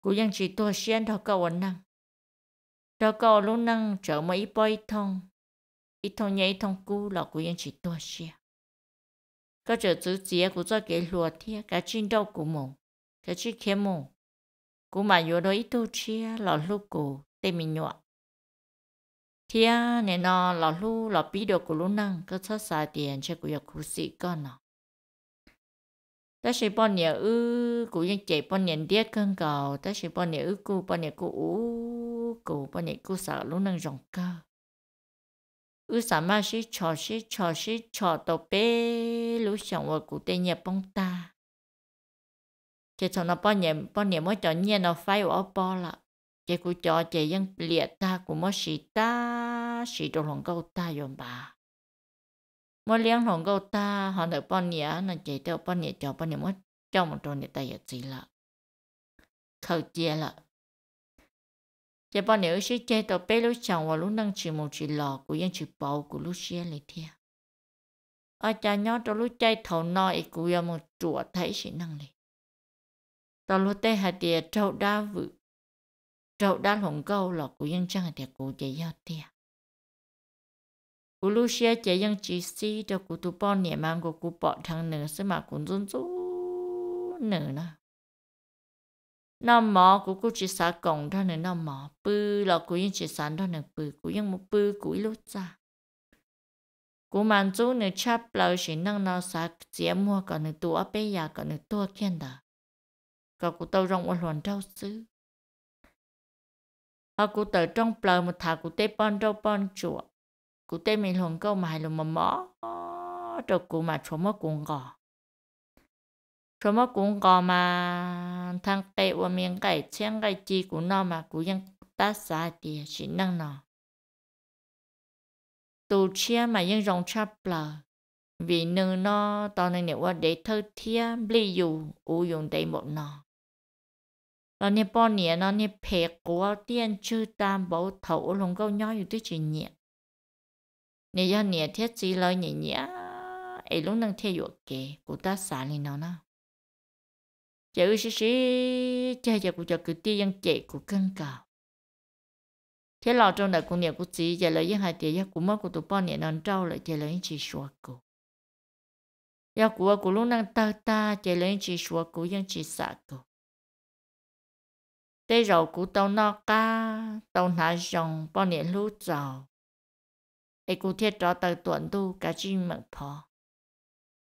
cú dân chỉ tua xuyên thọ cơ ổn năng thọ cơ lúc năng trở mấy bói thông ít thông nhảy thông cú là cú dân chỉ tua xuyên cơ trở chữ chia của cho cái lùa thiệt cả chim đâu của mộng cái chị kia mù cú mà vô đó ít tu chia lọ lu cổ tên mình nhọ thia nè nó lọ lu lọ bí đồ của lu năng cứ thất xài tiền cho của cú sĩ con nó ta sẽ bao nhiêu ư cụ nhân chạy bao nhiêu tiếc cơn cầu ta sẽ bao nhiêu ư cú bao nhiêu cụ ú cú bao nhiêu cú sợ lu năng rộng cơ ư sợ mà sĩ trò sĩ trò sĩ trò tổ bê lu sống ở cụ tên nhà bông ta chị thằng nó bao nhiêu bao nhiêu mới cho nhiên nó phải ở bao là chị cứ cho chị vẫn liệt ta cũng mới xí ta xí đồ lòng câu ta dùng bà mới liếng lòng câu ta họ được bao nhiêu là chị theo bao nhiêu cho bao nhiêu mới cho một đồ này ta giờ gì là khâu chia là chị bao nhiêu xí chơi tàu bé lúc chồng và lúc đang chỉ một chỉ lò của vẫn chỉ bầu của lúc xí lại thia ở cha nhớ trong lúc chơi thầu nói cũng một chuột thấy sự năng lực tao lo tê hạt địa trâu đa vự trâu đa lồng câu lọ của dân chẳng hạt địa của dễ giao tiền cú lúc xưa chỉ dân chỉ si cho tu bỏ niệm mang của cú bỏ thằng nửa sẽ mà cũng run rú nửa nè năm mỏ của cú chỉ xả cổng thôi nửa năm mỏ bư là cú dân chỉ sản thôi nửa bư cú dân một bư cú lúc ra cú mang chú nửa chắp lâu chỉ năng nó xả chỉ mua còn nửa tu ở bên nhà còn nửa tu ก็กูเต้ารองวันหลวนเจ้าซื้อพอกูเตอจ้องเปล่ามาถากูเต้ป้อนเจ้าป้อนจั่วกูเต้มีหลงก็มาหลงมาหมอเจ้ากูมาชมว่ากูงอชมว่ากูงอมาทางเตะว่าเมียงไก่เชียงไก่จีกูนอมากูยังตาสาเตียชินนั่งนอตูเชียมายังรองชาเปล่า vì nương nó no, tao nên nếu qua để thơ thia bli dù u dùng đầy một nọ แล้วเนี่ยป้อนเนี่ยเนาะเนี่ยเพกกัวเตียนชื่อตามบ่เถาลงก็ย้อยอยู่ที่จีเนี่ยเนี่ยยันเนี่ยเทียจีเลยเนี่ยเนี่ยไอ้ลุงนั่งเทียอยู่เกกูตาสาลีเนาะนะเจ้าชิชิเจ้าจะกูจะกูตียังเจ๊กูเกินเก่าเทียเราจนแต่กูเนี่ยกูจีเจ้าเลยยังหายเตียกูเมื่อกูตัวป้อนเนี่ยนอนเจ้าเลยเจ้าเลยยังจีชัวกู ya của của lúc năng ta ta chạy lên chỉ xua của dân chỉ xả của tê rầu cú tàu nó ca tàu nà rồng bao nhiêu lú giàu ai cú thiết cho tàu tuần tu cả chi mực phò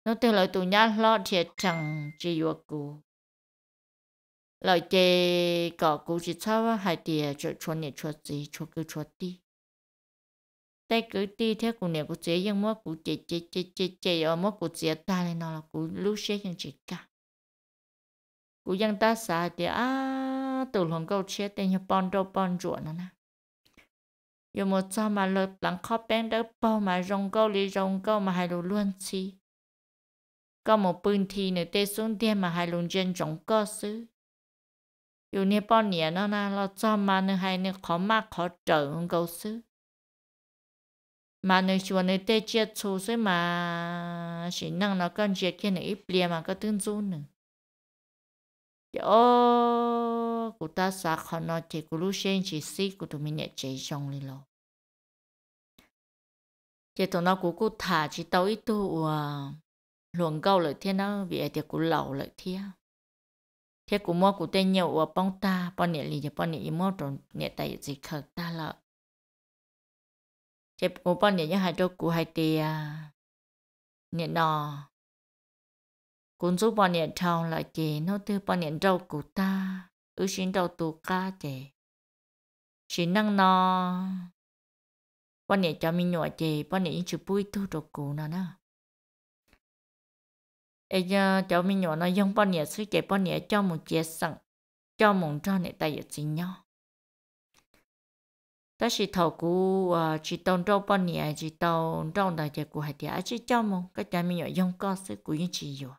nó từ lời tụ nhá lo thiệt chẳng chỉ vừa cú lời chê cỏ cú chỉ sao hai tìa cho cho niệm cho gì cho cứ cho đi tay cứ đi theo cú niệm cú chế nhưng mà cú chế chế chế chế chế ở mất cú chế ta lên nó là cú lú chế nhưng chỉ cả cú dân ta xả thì à từ lòng câu chia tên như bọn đâu bọn ruộng nó nè yêu một cho mà lợp lắng khó bên đỡ bao mà rong câu lì rong câu mà hai lù luôn chi có một bưng thi nữa tê xuống tiên mà hai lùn trên trống cơ xứ yêu nè bọn nè nó nè lo cho mà nè hai nè khó mà khó trở hơn câu xứ mà nè chuẩn nè tê chia chú xứ mà chỉ năng nó con chia kia nè ít lìa mà có tương du nè yo cụ e ta sa khó nó chỉ cụ lúc chỉ si cụ tụi mình nhẹ chế trong đi lo chỉ tụi nó cụ cụ thả chỉ tao ít tu à luồng câu lợi thiên nó vì thì cụ lẩu lợi thiên thế cụ mua cụ tên nhậu à bong ta bông nhẹ lì cho bông nhẹ mua tròn nhẹ tay gì khờ ta lợi chỉ cụ bông nhẹ nhớ hai đôi cụ hai tia nhẹ nò cũng số bao nhiêu trâu là chị nó tư bao nhiêu trâu của ta ư xin đầu tù ca chị chỉ năng nó bao nhiêu cho mình nhỏ chị bao nhiêu chụp bụi thu đồ cũ nó nè ấy giờ cho mình nhỏ nó dùng bao nhiêu suy chị bao nhiêu cho một chiếc sẵn cho một cho này tay chỉ nhau ta chỉ thầu cũ chỉ tông trâu bao nhiêu chỉ tông trâu đại gia của hạt giả chỉ cho một cái cha mình nhỏ dùng có sự của những chị rồi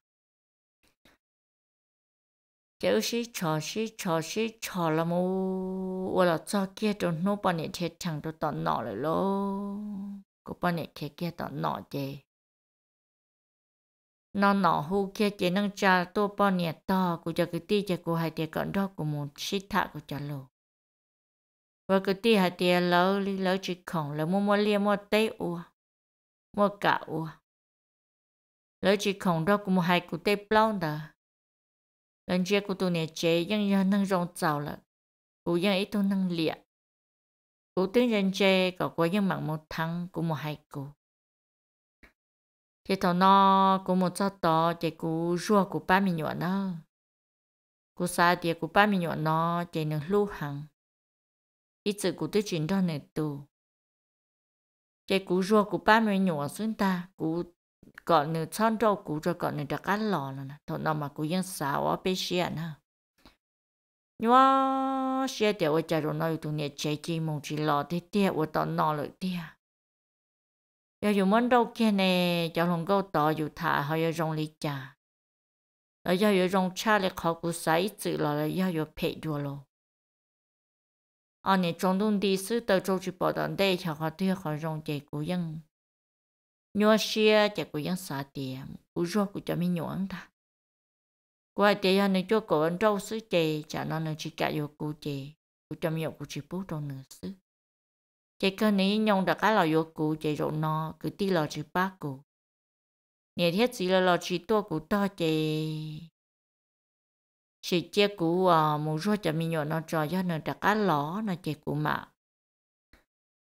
chỗ sĩ chó sĩ chó sĩ chó là mu và là cho kia đồ nô bọn này thiệt chẳng đồ tọt nọ lại lô cô bọn này thiệt kia tọt nọ chê nó nọ hu kia chế năng cha tô bọn này to của cho cái ti cho cô hai tiệt cận đó của một sĩ thạ của cho lô và cái ti hai tiệt lỡ lỡ chỉ còn là mua mua lia mua tây ua mua cả ua lỡ chỉ còn đó của một hai của tây plow đó 人家古多年节样样能容早了，古样一都能练。古等人家搞过样盲目汤，古莫害古。thế thằng nó cũng một chút đó thì cú rùa cú ba mình nhọn nó cú xa thì cú ba mình nhọn nó thì nó lưu hàng ít giờ cú tới chuyện đó này tù thì cú rùa cú ba mình nhọn xuống ta cú có nửa ờ, chăn trâu cũ cho có nửa đặc ăn lò nè thôi nó mà cũng yên xào ở bên xe nè mà xe để ở chợ rồi nói tụi nè chạy chi mong chỉ lò thế tiếc ở tận nọ rồi tiếc giờ dùng món đâu kia nè cho lòng câu tỏ dù thả họ giờ rong lý trà rồi giờ giờ rong cha lại khó cũng sai chữ lò rồi giờ giờ phê đùa lò anh ờ nè trong đông đi sư tới châu chỉ bảo đàn đây chả có tiếc họ rong chạy cũng yên nhua xia chắc cũng vẫn sa tiền cú rô cũng cho mi nhuận ta qua tiền này cho cổ anh trâu sứ chè chả nó nên chỉ cả vô cú chè cú cho mi cú chỉ bút trong nửa xứ. chè cơ này nhông đã cá lò vô cú chè rộ nó cứ ti lò chỉ ba cú nè thiết gì là lò chỉ to cú to chè Chị chè cú à muốn rô chả mi nhuận nó trò do nó đã cá lò nó chè cú mà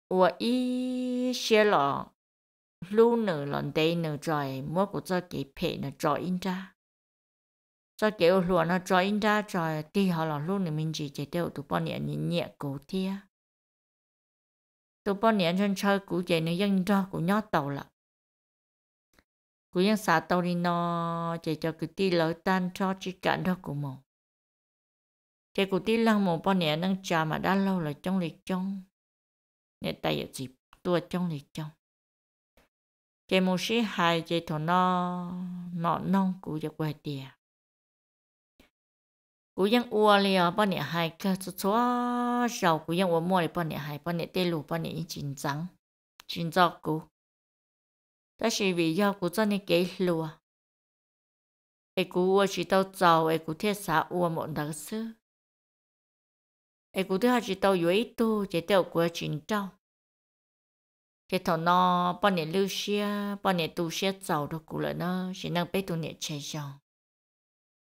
ủa ý xia lọ lu nở lần đây nở trời mua của cho cái phe nở trời in ra cho kiểu luôn nó trời in ra trời thì họ là lu nở mình chỉ chỉ tiêu tụ bọn nhiêu nhẹ nhẹ cổ thia tụ bọn nhiêu chân chơi cũ chạy nở dân cho của nhót tàu là của dân xã tàu đi nó chạy cho cụ tí lỡ tan cho chỉ cản đó cụ mồ chạy cụ tí lăng mộ bọn nhiêu nâng trà mà đã lâu là trong lịch trong nè tay ở dịp tua trong lịch trong chế mô sĩ hai chế thọ nó nọ nông cú giặc quay tiền cú dân ua liền bao nhiêu hai cái chú số giàu cú dân ua mua liền bao nhiêu hai bao nhiêu tê lù bao nhiêu chín trắng chín chó cú đó là vì do cú cho nên kế lùa ai cú ua chỉ tao giàu ai cú thiết xã ua một đặc sư ai cú thứ hai chỉ tao yếu tu chế tao của chín trâu cái thầu nó bọn này lưu xia bọn này tu xia giàu đó cụ lại nó chỉ năng biết tu này chơi giàu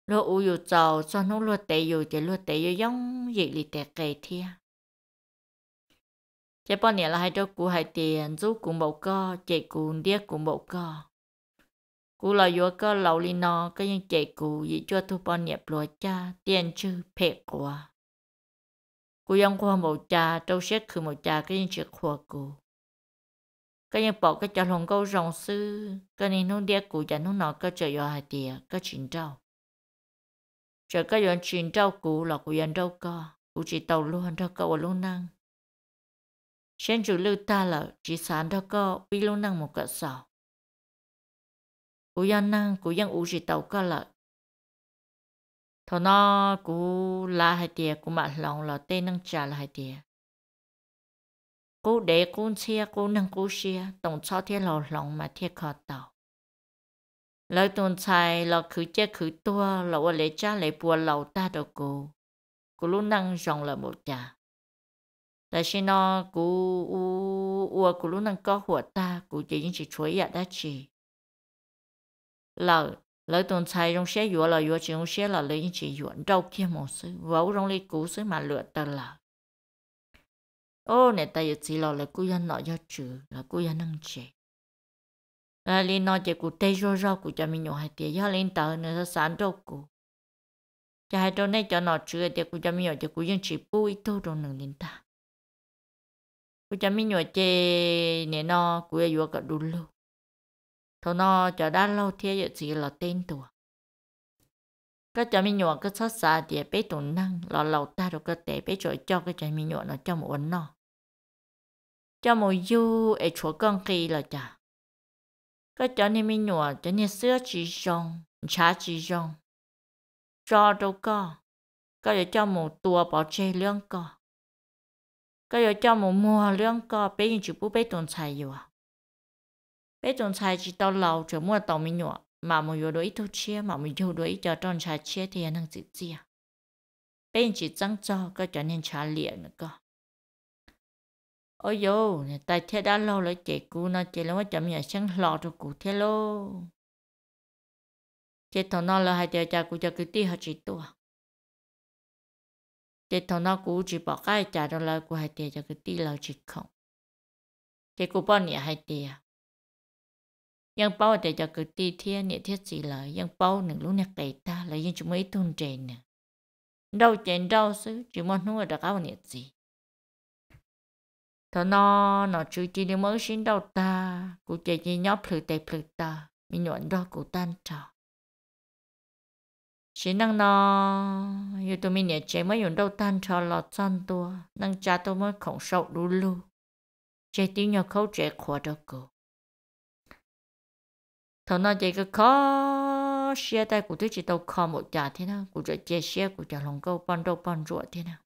lo u yu giàu cho nó lo tệ yu thì lo tệ yu giống gì lì tệ kề thia chế bọn này là hai đứa cụ hai tiền giúp cụ một co chạy cụ đĩa cụ một co cụ là yu co lầu lì nó cái những chạy cụ gì cho thu bọn này lo cha tiền chữ phe quả cụ yong qua một cha trâu xét khử một cha cái những chuyện khua cụ cái nhân bỏ cái cho lòng câu rồng sư cái này nó đĩa cụ chẳng nó nọ cái chợ yo hai tìa cái chuyện trâu chợ cái yon chuyện trâu cụ là cụ yon trâu co cụ chỉ tàu luôn đâu co luôn năng sen chủ lưu ta là chỉ sản đâu co bị luôn năng một cái sọ cụ yon năng cụ yon u chỉ tàu co là thọ nó cụ là hai tìa cụ mà lòng là tên năng trà là hai tìa cú để cô xe cú nâng cú xe tổng cho thế lò lòng mà thế khó tàu lời tuần chạy lò khử chế khử tua lò lệ cha lệ bùa lầu ta đồ cú, cú lúc nâng rộng là một cha tại xin nó cú u u cô lúc năng có หัว ta cô chỉ chỉ chuối ya đã chỉ lò lời tuần chạy trong xe vừa là vừa chỉ trong xe là lấy chỉ vừa đâu kia một sự vấu trong lấy cú sự mà lựa tờ là ô nè ta yêu chỉ lo là cô yên nọ do chữ là cô yên năng chế là lên nọ chế cụ tê rô rô cụ cho mình nhổ hai tiền do lên tờ nữa sáng đâu cụ cho hai đâu này cho nọ chữ thì cụ cho mình nhổ chế cụ yên chỉ bù ít thôi rồi nữa lên ta cụ cho mình nhổ chế nè nọ cụ vừa gặp đủ lâu thôi nọ cho đã lâu thì yêu chỉ là tên tuổi cái cho mình nhọ cái sát xa thì bé tuấn năng lò lầu ta rồi cái tệ bé rồi cho cái cho mình nhọ nó trong một nó cho một du ở chỗ con kỳ là chả có cho này mình nhỏ cho nên sữa chỉ rong chả chỉ rong cho đâu có có giờ cho một tua bỏ chê lương co có giờ cho một mua lương co bé nhìn chụp bút bé tuần xài gì à bé tuần xài chỉ tao lâu chờ mua tàu mình nhỏ mà một giờ đối thâu chia mà một giờ đối cho tuần xài chia thì anh đang chịu chia bé chỉ trắng cho có cho nên trả liền nữa co ôi dô tại thế đã lâu rồi chị cụ nó chị lâu chậm nhà sáng lọ rồi cụ thế lô chị thằng nó là hai đứa cha cụ cho cứ đi học chị tua chị thằng nó cụ chỉ bỏ cái cha đó là cụ hai đứa cha cứ đi lâu chị không chị cụ bỏ nhà hai gì thọ nó nó chú chỉ được mới xin đầu ta cụ chạy chỉ nhóc phử tay phử ta mình nhuận đó cụ tan trò chỉ năng nó như tôi mình nhẹ chạy mới dùng đâu tan trò lọt chân tua năng cha tôi mới khổng sâu lú lú chạy tiếng nhau khâu chạy khóa đó cụ thọ nó chạy cái khó xe tay cụ tôi chỉ tàu khó một trả thế nào cụ chạy chạy xe cụ chạy lòng câu bắn đâu bắn ruột thế nào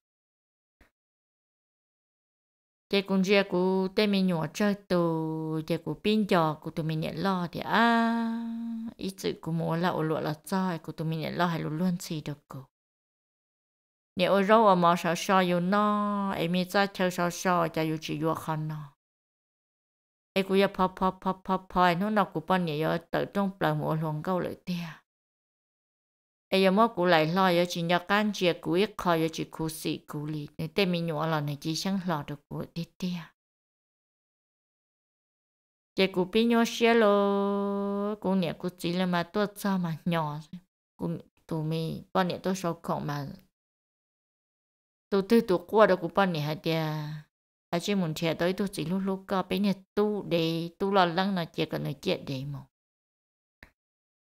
thế cũng chưa cụ tên mình nhỏ chơi tù thế cụ pin trò cụ tụi mình nhận lo thì à ít chữ cụ muốn là ổ lụa là chơi cụ tụi mình nhận lo hay luôn luôn gì được cụ nếu ổ rau ở mỏ sò sò yêu nó em mi ra chơi sò sò cho yêu chỉ yêu con nó em cụ yêu pop pop pop pop pop nó nó cụ bận nhiều tự trong bờ mỗi luôn câu lời tiền ai giờ mua củ lại lo giờ chỉ nhớ can chia củ ít chỉ củ xị củ lì nên tên mình nhỏ là này chỉ sáng lo được củ tít tít chỉ củ pin nhỏ xé lo củ nhẹ củ chỉ là mà tôi sao mà nhỏ củ tụi mình bọn nhẹ tôi sầu khổng mà tụi tôi tụi qua được củ bọn nhẹ hả tia à chỉ muốn chia tới tôi chỉ lúc lúc có bên nhẹ tu để tu lo lắng là chỉ cần nói chuyện để mà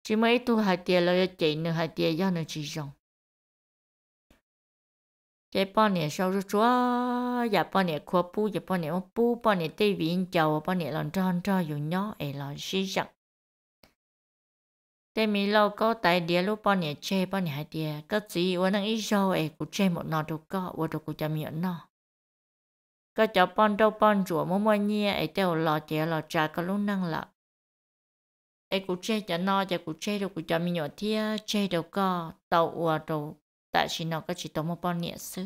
chỉ mấy tu hai tiền là chị nữa hai tiền do nữa chỉ dùng chế bao nhiêu sau rồi chúa giờ bao nhiêu khua pu giờ bao nhiêu pu bao nhiêu tây viên chầu bao nhiêu lần tròn tròn, dù nhỏ ấy là chỉ dùng tây mi lâu có tại địa lúc bao nhiêu chế bao nhiêu hai tiền có gì ở năng ít sau ấy cũng chế một nọ đâu có ở đâu cũng chạm miệng nọ có cháu bao đâu bao rùa mua mua nhia ấy tao lò chế lò trà có lúc năng lợ cái cụ chơi cho nó cho cụ chơi đâu cụ cho mình nhỏ thia chơi đâu co tàu ùa đâu tại chỉ nó có chỉ tàu một bao nhẹ xứ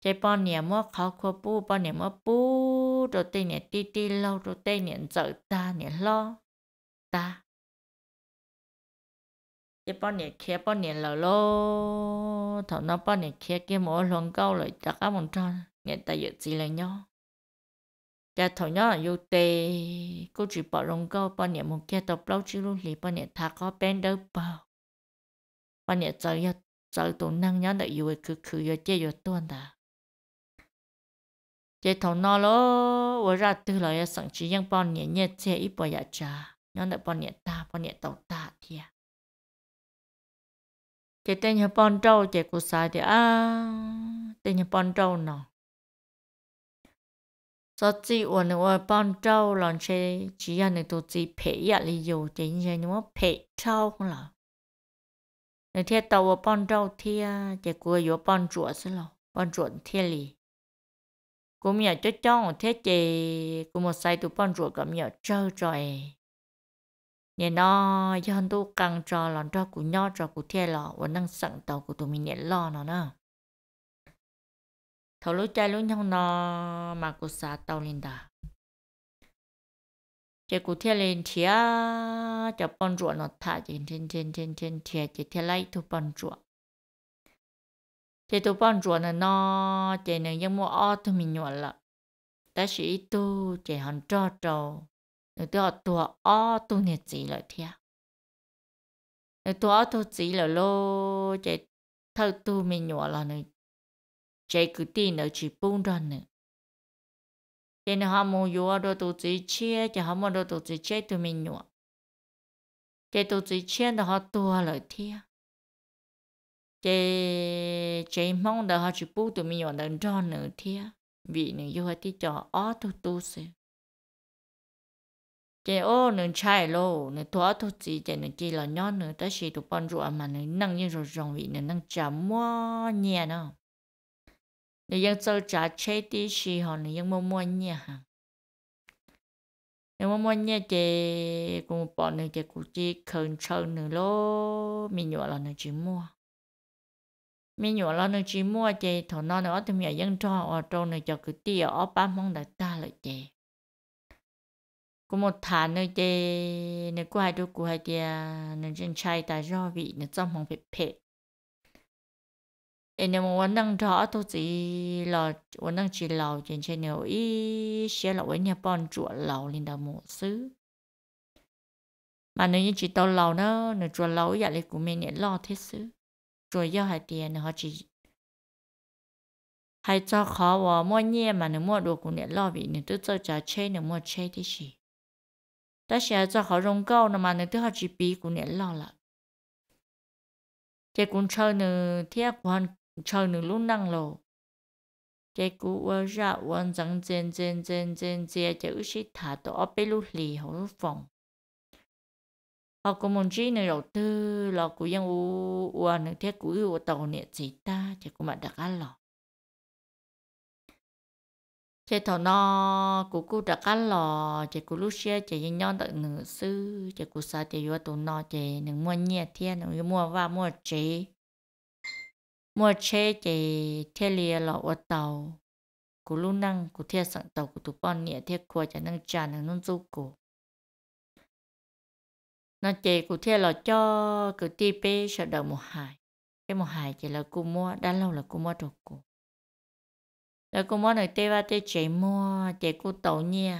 chơi bao nhẹ mua khó khô bu bao nhẹ mua bu rồi tê nhẹ ti ti lâu rồi tê nhẹ dở ta nhẹ lo ta chơi bao nhẹ kia bao nhẹ lờ lô thằng nó bao nhẹ kia kia mỗi lần câu lại chắc các bọn tròn nhẹ ta dự gì lại nhau แต่ถอยอยู่เตก็จีปอลงก็ปอนเนี่ยมุกแกตบเล่าจิลุลีปอนเนี่ยทาก็เป็นเด้อเปล่าปอนเนี่ยเจอยเจอตัวนั่งย้อนแต่อยู่คือคืออยู่เจอยู่ตัวน่ะเจถอนนอลว่ารัดตัวเลยสังชียังปอนเนี่ยเนี่ยเจอีปอยาจาย้อนแต่ปอนเนี่ยตาปอนเนี่ยตาตาเทียเจเต้นยปอนเจ้าเจกุสายเดียอ่ะเต้นยปอนเจ้าเนาะ所以我呢，我帮助人些只要你都自培养你有点些，你我培超不了。你天到我帮助天，结果有帮助是了，帮助天里。cô dạ à, mẹ cho cho một thế chị cô một sai tụ bọn ruột gặp mẹ trơ trời nhà nó do tu càng trò làm trò của nhau trò của thế lò và năng sẵn tàu của tụi mình nhẹ lo nó nữa thầu lối trái lối nhau nó mà cô xả tàu lên đà cụ thể lên thia cho bọn ruộng nó thả trên trên trên trên trên thia chỉ thia lấy thu bọn ruộng chỉ thu bọn ruộng nó chỉ nên giống mua o thu mình nhọn là ta chỉ tu chỉ hòn trò trầu nếu tôi tua o tu nhiệt gì lại thia nếu tua o tu gì là lô chỉ thâu tu mình nhọn là nếu chế cứ tin ở chỉ bông ra nữa nên họ muốn yêu đồ tổ chức chia cho họ muốn đồ tổ chức chia tụi mình nhọ chế tổ chức chia là họ tua lời thia chế chế mong đó họ chỉ bù tụi mình nhọ là ra nữa thia vì nữa yêu thì cho ó tu tu sẽ chế ô nữa chạy lô nữa tua tổ chức chế nữa chỉ là nhon nữa tới khi tụi bọn ruộng mà nữa năng như rồi rong vì nữa năng chả mua nhẹ nào 你要做假车的时候，你要默默念哈。nếu mà muốn nhé thì cũng bỏ nữa thì cũng chỉ cần chờ nữa lo mình nhỏ là nó chỉ mua mình nhỏ là nó chỉ mua thì thọ nó nó thì mình dân cho ở trong này cho cứ tiêu ở ba mong đại ta lại thì cũng một tháng nữa thì nếu qua được qua thì nên chân trai ta do vị nó trong mong phải phê em nếu mà năng rõ tôi chỉ là vẫn năng chỉ lầu trên trên nếu ý sẽ là với nhà bọn chuột lầu lên đầu một xứ mà nếu như chỉ tàu lầu nó nó chuột lầu vậy thì cũng mình lo thế xứ rồi do hai tiền họ chỉ hai cho khó và mua nhẹ mà nếu mua đồ cũng nên lo vì nếu tôi cho trả chê nếu mua chơi thì gì ta sẽ cho họ rong câu mà nếu tôi họ chỉ bị cũng nên lo lại thế cũng chơi nữa thế còn chờ nữ lúc năng lộ chế cú ơ ờ, ra ôn ờ, dẫn dên dên dên dên dê chế ư sĩ thả tổ ở bê lúc lì hổ lúc phòng họ có một chi này đầu tư lò cú yên u u nữ thế cú u tàu nè chỉ ta chế cú mà đặc ăn lọ chế thọ nó cú cú đặc ăn lọ chế cú lúc xe chế yên nhon đợi nữ sư chế cú sa chế vô tụ nó chế nữ mua nhẹ thiên nữ mua và mua chế mua chế chế thế lìa lọ ở tàu cú lú năng cú thiệt sẵn tàu cú tụ bọn nhẹ thiệt cua chả năng trà năng nông du cú nó chế cú thiệt lọ cho cú ti bê sợ đầu một hải cái một hải chỉ là cú mua đã lâu là cú mua đồ cú là cú mua này tê ba tê chế mua chế cú tàu nhia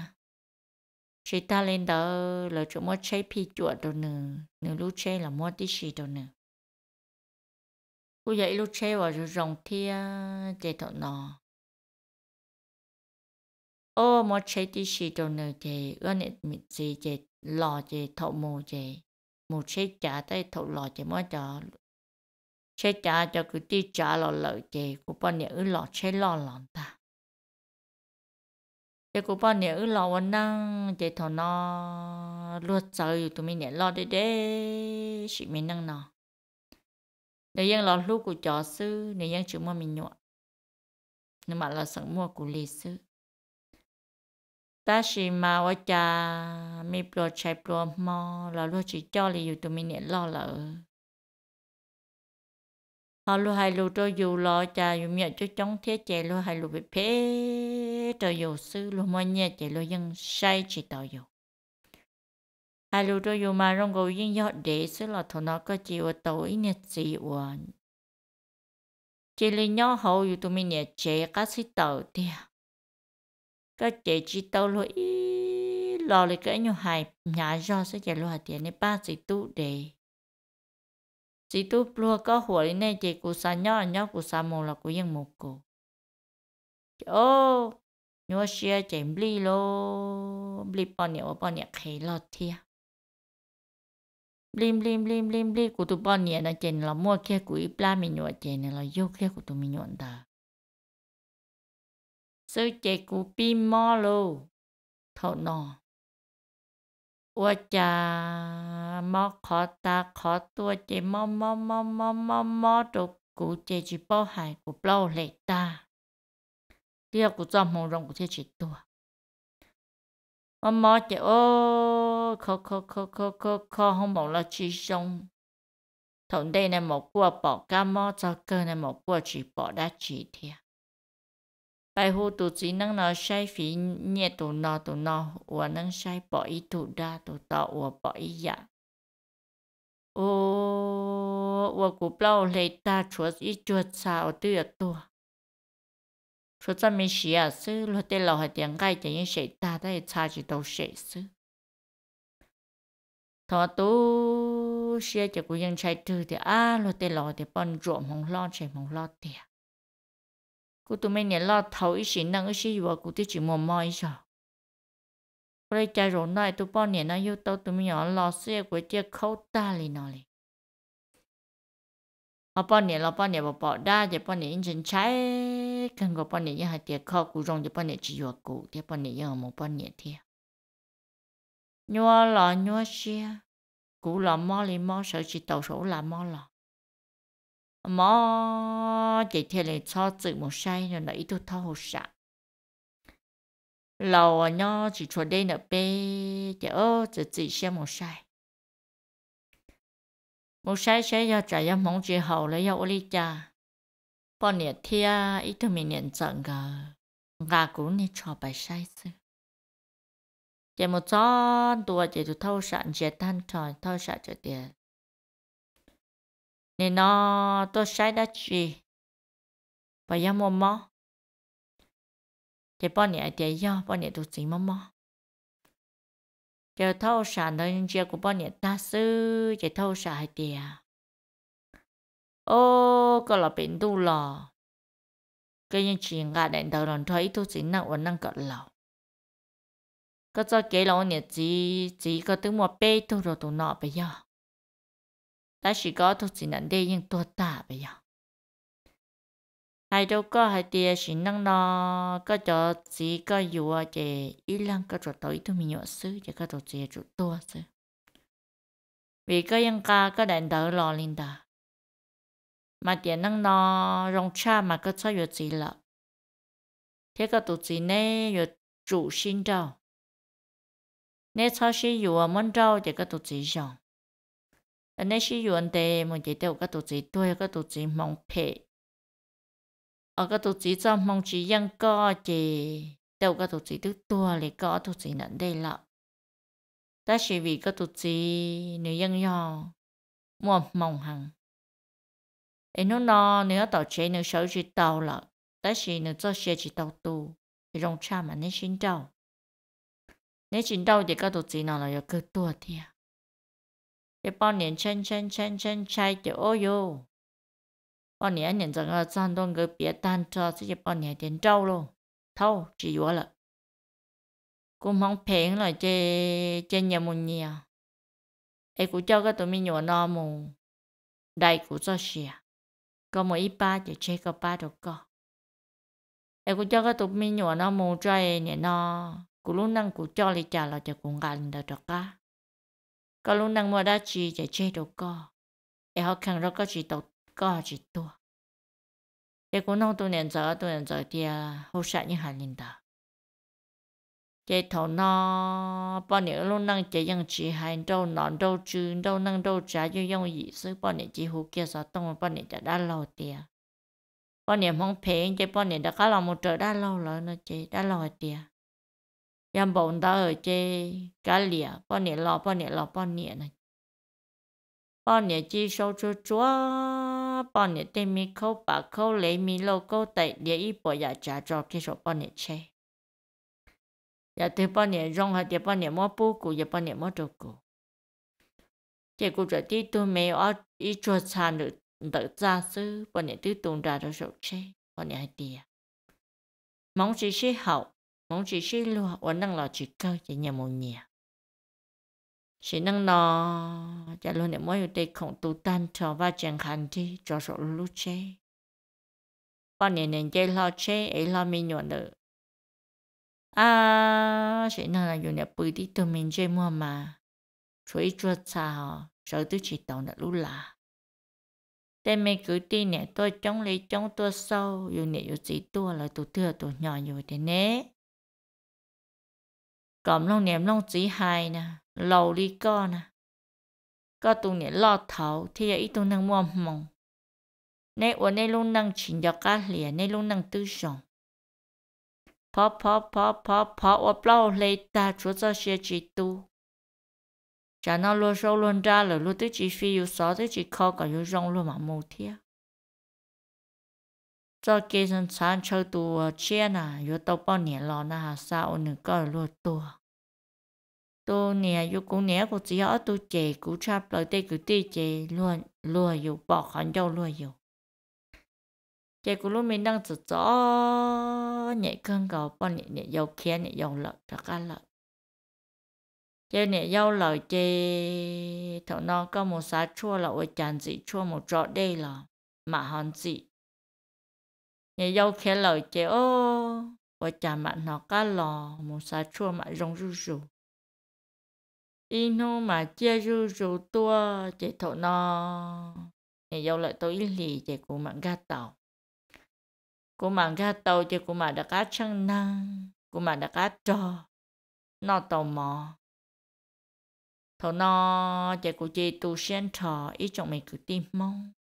chỉ ta lên đó là chỗ mua chế pi chuột đồ nè nè lú chế là mua tí xì đồ nè cô dạy lúc chơi vào rồi rồng thia chạy thọ nọ ô mà chơi đi xì đồ nở chạy ơn nè mịt xì chạy lò chạy thọ mù chạy mù chơi chả tay thọ lò chạy mới cho chơi chả cho cứ đi chả lò lợ chạy cô bọn nè ư lò chơi lò lòn ta chạy cô bọn nè ư lò vấn năng chạy thọ nọ luôn chơi tụi mình nè lò đi đế chị mình năng nọ để dân lọt lúc của chó sư để dân chịu mua mình nhọ nhưng mà là sợ mua của lì sư ta chỉ mà ở cha mi pro chạy pro mò là luôn chỉ cho lì tụi mình nhận lo lỡ họ luôn hay luôn cho dù lo cha dù miệng cho chống thế chạy luôn hay luôn bị phê cho dù sư luôn mua nhẹ chạy luôn dân say chỉ tao dù ai lù cho dù mà rong gầu yên yọ để sẽ là thằng nó có chịu tối nhật gì uẩn chỉ là nhau hậu dù tụi mình nhẹ chế các sĩ tàu tiệt các chế chỉ tàu lo ý lo lấy cái nhau hài nhà do sẽ chạy lo tiền này ba sĩ tu để sĩ tu lo lên này chế cú sa nhỏ nhỏ cú sa mồ là cú yên mồ cụ ô nhau xia chạy bli lo bli bao nhiêu bao nhiêu khí lo tiệt blim blim blim blim blim của tụi bọn nhẹ nó chèn là mua kia của ít la mình nhọ chèn là vô kia của tụi mình nhọ ta Sơ chè của pin mò lô thọ nọ ua cha mò khó ta khó tua chè mò mò mò mò mò mò đồ của chè chỉ bao hải của bao lệ ta tiêu của dòng màu rồng của chè chỉ tua mà mò chạy ô khó khó khó khó khó khó không mong là chỉ xong thằng đây này một quả bỏ cá mò cho cơ này một quả chỉ bỏ đã chỉ thiệt bài hồ tụ chỉ năng nó sai phí nhẹ tụ nó tụ nó và năng sai bỏ ý tụ đa tụ tọ và bỏ ý dạ ô và cụ bao lấy ta chuột ý chuột sao tự ở tua 说咱们是啊，是落地老海点解就因谁大，但也差距都谁是。他都是就古用拆掉的啊，落地老的帮助蒙浪谁蒙浪的呀？古都没年老头一些那个些话，古都只摸摸一下。我来家容那都半年那又到都没有老师也国家考大哩那里。họ bọn nè họ bọn nè bọn bọn đa thì bọn nè injin trái cần có bọn nè như hai tiệt kho cú rong thì bọn nè chỉ vừa cú thì bọn nè như một bọn nè thì nhua lò nhua xia cú lò mò li mò sợ chỉ tàu số là mò lò mò chỉ thiệt là cho tự một say rồi nãy tôi thao hồ sạ lò nhó chỉ chuẩn đây nợ bê chỉ ơ chỉ chỉ xem một sai một sai sẽ do trả ra mong chỉ hậu lấy do oli cha bọn nhiệt thia ít thứ mình nhận giận gờ gà cũ nên cho bài sai sư chỉ một chọn tua chỉ tụi thâu sạn chỉ than tròn thâu sạn chỉ tiền nên nó tôi sai đã chỉ bây giờ mua mò chỉ bọn nhiệt tiền do bọn nhiệt tôi chỉ mua mò giờ thâu xả nó giờ của bọn nhện ta sư giờ thâu xả hai tiền ô có là biển tu lò cái những chuyện gà đèn đầu đòn thấy tôi chỉ nặng vẫn năng cỡ lò có cho kế lâu nhện chỉ chỉ có tiếng một bê tôi rồi tụi nọ bây giờ ta chỉ có tôi chỉ nặng đây nhưng tôi ta bây giờ ai đâu có hai tia chỉ năng nó có cho chỉ có dùa chè ý lăng có cho tới tôi mình nhọ sư chỉ có cho chè chủ tua sư vì cái yên ca có đàn đỡ lò lên đà mà tiền năng nó rong cha mà có cho dùa chỉ lợ thế có tụ chỉ nè dùa chủ sinh đâu nè cho sĩ dùa món đâu chè có tụ chỉ rong anh ấy sĩ dùa anh tề mà chè đâu có tụ chỉ tôi có tụ chỉ mong phệ ở ờ, cái tổ chức trong mong chỉ dân co chỉ đâu cái tổ chức tức tua để có tổ chức nặng đây lọ ta chỉ vì cái tổ chức nếu dân nhau mua mong hàng ấy nó nó nếu tổ chế nếu sáu chỉ tàu lọ ta chỉ nếu cho xe chỉ tàu tu thì rong cha mà nên xin tàu nên xin tàu thì cái tổ chức nào là có cơ tua thì để bao niên chân chân chân chân chạy thì ô yo bọn nhẹ nhận rằng là sang đông người bia tan cho sẽ bọn nhẹ đến trâu luôn thâu chỉ vua là cũng không phèn là chơi, chơi nhiều một nhà ấy cũng cho cái tụi mình nhỏ nó mù đại cũng cho xìa có một ít ba chỉ chơi có ba được co, ấy cũng cho cái tụi mình nhỏ nó mù chơi ấy nhẹ nó cũng lúc năng cũng cho lịch trả là cho cũng gần được được cả có lúc năng mua đá chi chỉ chê được co, ấy học khăn rất có chỉ tốt có chỉ tua để cô nông tôi nhận giờ tôi nhận giờ thì như hà nhìn ta cái thầu nó bao nhiêu lúc năng chỉ dùng chỉ hành đâu nón đâu chứ đâu năng đâu trả yêu dùng ý sự bao nhiêu chỉ hú kia sao tông bao nhiêu đã đã lâu tiền bao nhiêu không phèn chỉ bao nhiêu đã có lòng một trời đã lâu rồi nó chỉ đã lâu tiền em bỗng ta ở chế cá lìa bao nhiêu lo bao nhiêu lo bao nhiêu này bao nhiêu chỉ sâu chúa chúa bọn nè tê mi khâu bà khâu lấy mi lô câu tại địa y bỏ giả trả cho khi số bọn nè chê giả từ bọn nè rong hay thì bọn nè mua bù cụ giả bọn nè mua đồ cụ chỉ cụ trở đi tu mê ở ý chùa xa nữ đỡ ra sư bọn nè tư tùng ra đồ sổ chê bọn nè hay tìa mong chỉ sĩ hậu mong chỉ sĩ lùa ổn năng lò chỉ cơ chỉ nhà mô nhà chỉ năng nó chả luôn để mỗi đây không tu tan cho và chẳng hạn thì cho số lúc chế lo nhiêu 年纪老 chế ấy lo mình nhọn được à chỉ năng là dùng để bơi đi từ mình chơi mua mà chú ý cho sao sợ tôi chỉ tàu là lúc là tên mấy cứ đi nè tôi chống lấy chống tôi sâu dù nè dù chỉ tôi là tôi thừa tôi nhỏ dù thế nè còn long niệm long chỉ hai nè lâu đi con à có tụ nhẹ lo thấu thì ấy tụ năng mua mộng nay ở nay luôn năng chỉnh cho cá liền nay luôn năng tư sống phó phó phó phó phó ở bao lấy ta chúa cho xe chỉ tu chả nó luôn sâu luôn ra rồi luôn tư chỉ phi yêu xó tư chỉ khó cả yêu rong luôn mà mù thiệt cho kia dân sáng chơi tu ờ, chia nà yêu tàu bao nhiêu lo nà sao nữa có luôn tua tu nè vô cũng nè cô chỉ ở tu chè cũng chắp lại đây cứ tê chè luôn luôn dù bỏ khỏi đâu luôn dù chè cũng lúc mình đang chở chó nhẹ cơn cầu bọn nhẹ nhẹ dầu kia nhẹ dầu lợn thật ăn lợn chè nhẹ dầu lợn chè thằng nó có một xá chua là ôi chán dị chua một trọ đây là mà hòn dị nhẹ dầu kia lợn chè ô ôi chán mặn nó cá lò một xá chua mà rong rú rú inu mà chia ru ru tua chế thổ no, này dâu lại tôi lì chế của mạng ga tàu của mạng ga tàu chế của mạng đã cá chân năng của mạng đã cá trò nó tàu mò thổ no chế của chế tu sen trò ít trong mình cứ tìm mong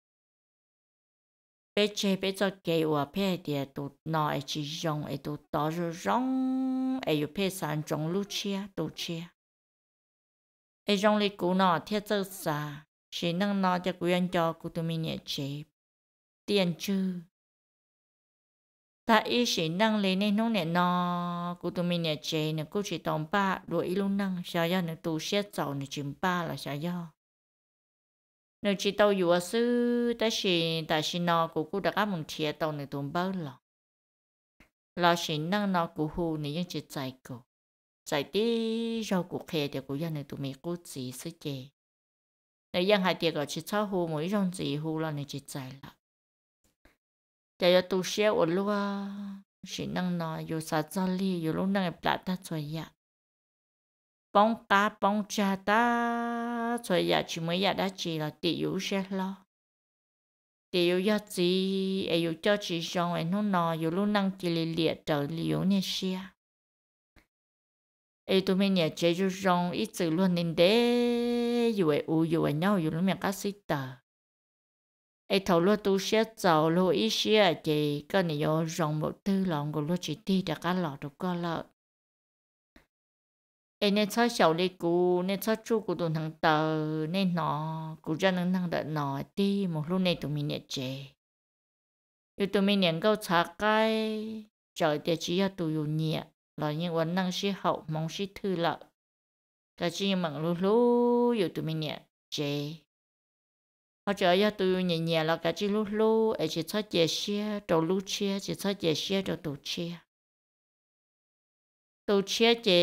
bé chế bé cho kế hòa bé thì tu nó ấy e chỉ dùng ấy e tu tỏ rồi rong ấy e yêu bé sản trong lúc chia tu chia ai trong lịch cũ nọ thiết sơ xa chỉ năng nó cho quyền cho cụ tụi mình nhẹ chế tiền chứ ta ý chỉ năng lấy nên nông nhẹ nó cụ tụi mình nhẹ chế nè cụ chỉ tổng ba đuổi luôn năng sao do nè tù xét sầu nè chìm ba là sao do nè chỉ tàu dù ở sư ta chỉ ta chỉ nó cụ cụ đã áp mừng thiệt tàu nè tụm bớt lọ lọ chỉ năng nó cụ hù nè yên chỉ chạy cụ 在地绕古开的古样的都没古子世界，那样还第个去操乎每种子乎了你就在了。แต่ยตูเชียวลัวฉันนั่งนอนอยู่ซาจาลีอยู่ลุงนั่งปลาตาสวยยะป้องตาป้องจ่าตาสวยยะชิมวยยะได้จีเราติอยู่เชียลติอยู่ยะจีเออยู่เจ้าจีชงไอ้นุ่นนอนอยู่ลุงนั่งกิเลเลียเจออยู่เนี่ยเชีย ấy tụi mình nhà chơi chú rong ít chữ luôn nên để dù ấy u dù ấy nhau dù lúc mình cá sĩ tờ ấy thầu luôn tu xe giàu luôn ít xe chị có này do rong một thứ lòng của luôn chỉ đi được cá lọ được có lợ ấy nên cho sầu đi cú nên cho chú của tụi thằng tờ nên nọ, cú ra nâng thằng đợi nọ, đi một lúc này tụi mình nhà chơi tụi mình nhận câu trả cái trời địa chỉ cho tụi nhiều lo những vấn năng sĩ hậu mong sĩ thư lợ ta chỉ mặn lú lú yêu tù mình nhẹ chê họ chờ yêu tù nhẹ nhẹ là cả chi lú lú ấy chỉ cho chè xe trâu lú chia chỉ cho chè xe trâu tụ chia tụ chia chè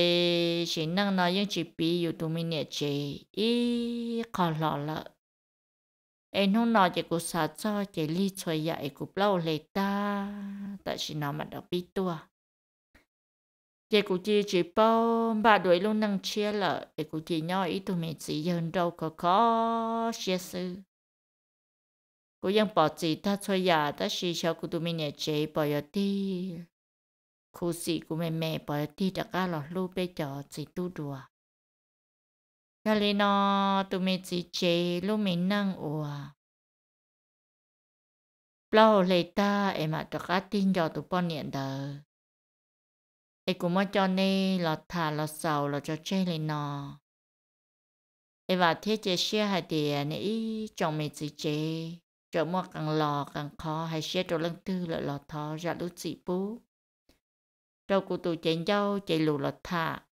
chỉ năng nói những chỉ bị yêu tù mình nhẹ chê ý khó lọ lợ em không nói chỉ cố sao cho chỉ ly chơi vậy cố lâu lấy ta tại chỉ nó mà đọc biết tua เจยกูจีจีปอ้บาดวยลุงนังเชียละเอกูจีน้อยตุเมจียันดูก็ก็เชื่อซื่อกูยังปอดจีถ้าช่วยยาถ้าชีเชาวกูตุเมเนจีปอยตีกูสีกูเม่แม่ปอยตีจะกล้าหลอดลูกไปจอจีตู้ดัวกาลีนอตุเมจีเจลุเมนั่งอวเปล่าเลยตาเอ็มอาจจะกัดติ้งจอตุปอนเนียนเดอร์ ai cũng mong cho nên là thả là sầu là cho chơi lên nọ ai và thế chơi xe hay thì nãy chồng mình chỉ chơi cho mua càng lò càng khó hay xe cho lưng tư là lò thọ ra lúc chị bú cho cụ tụ chạy dâu chạy lù lọt thả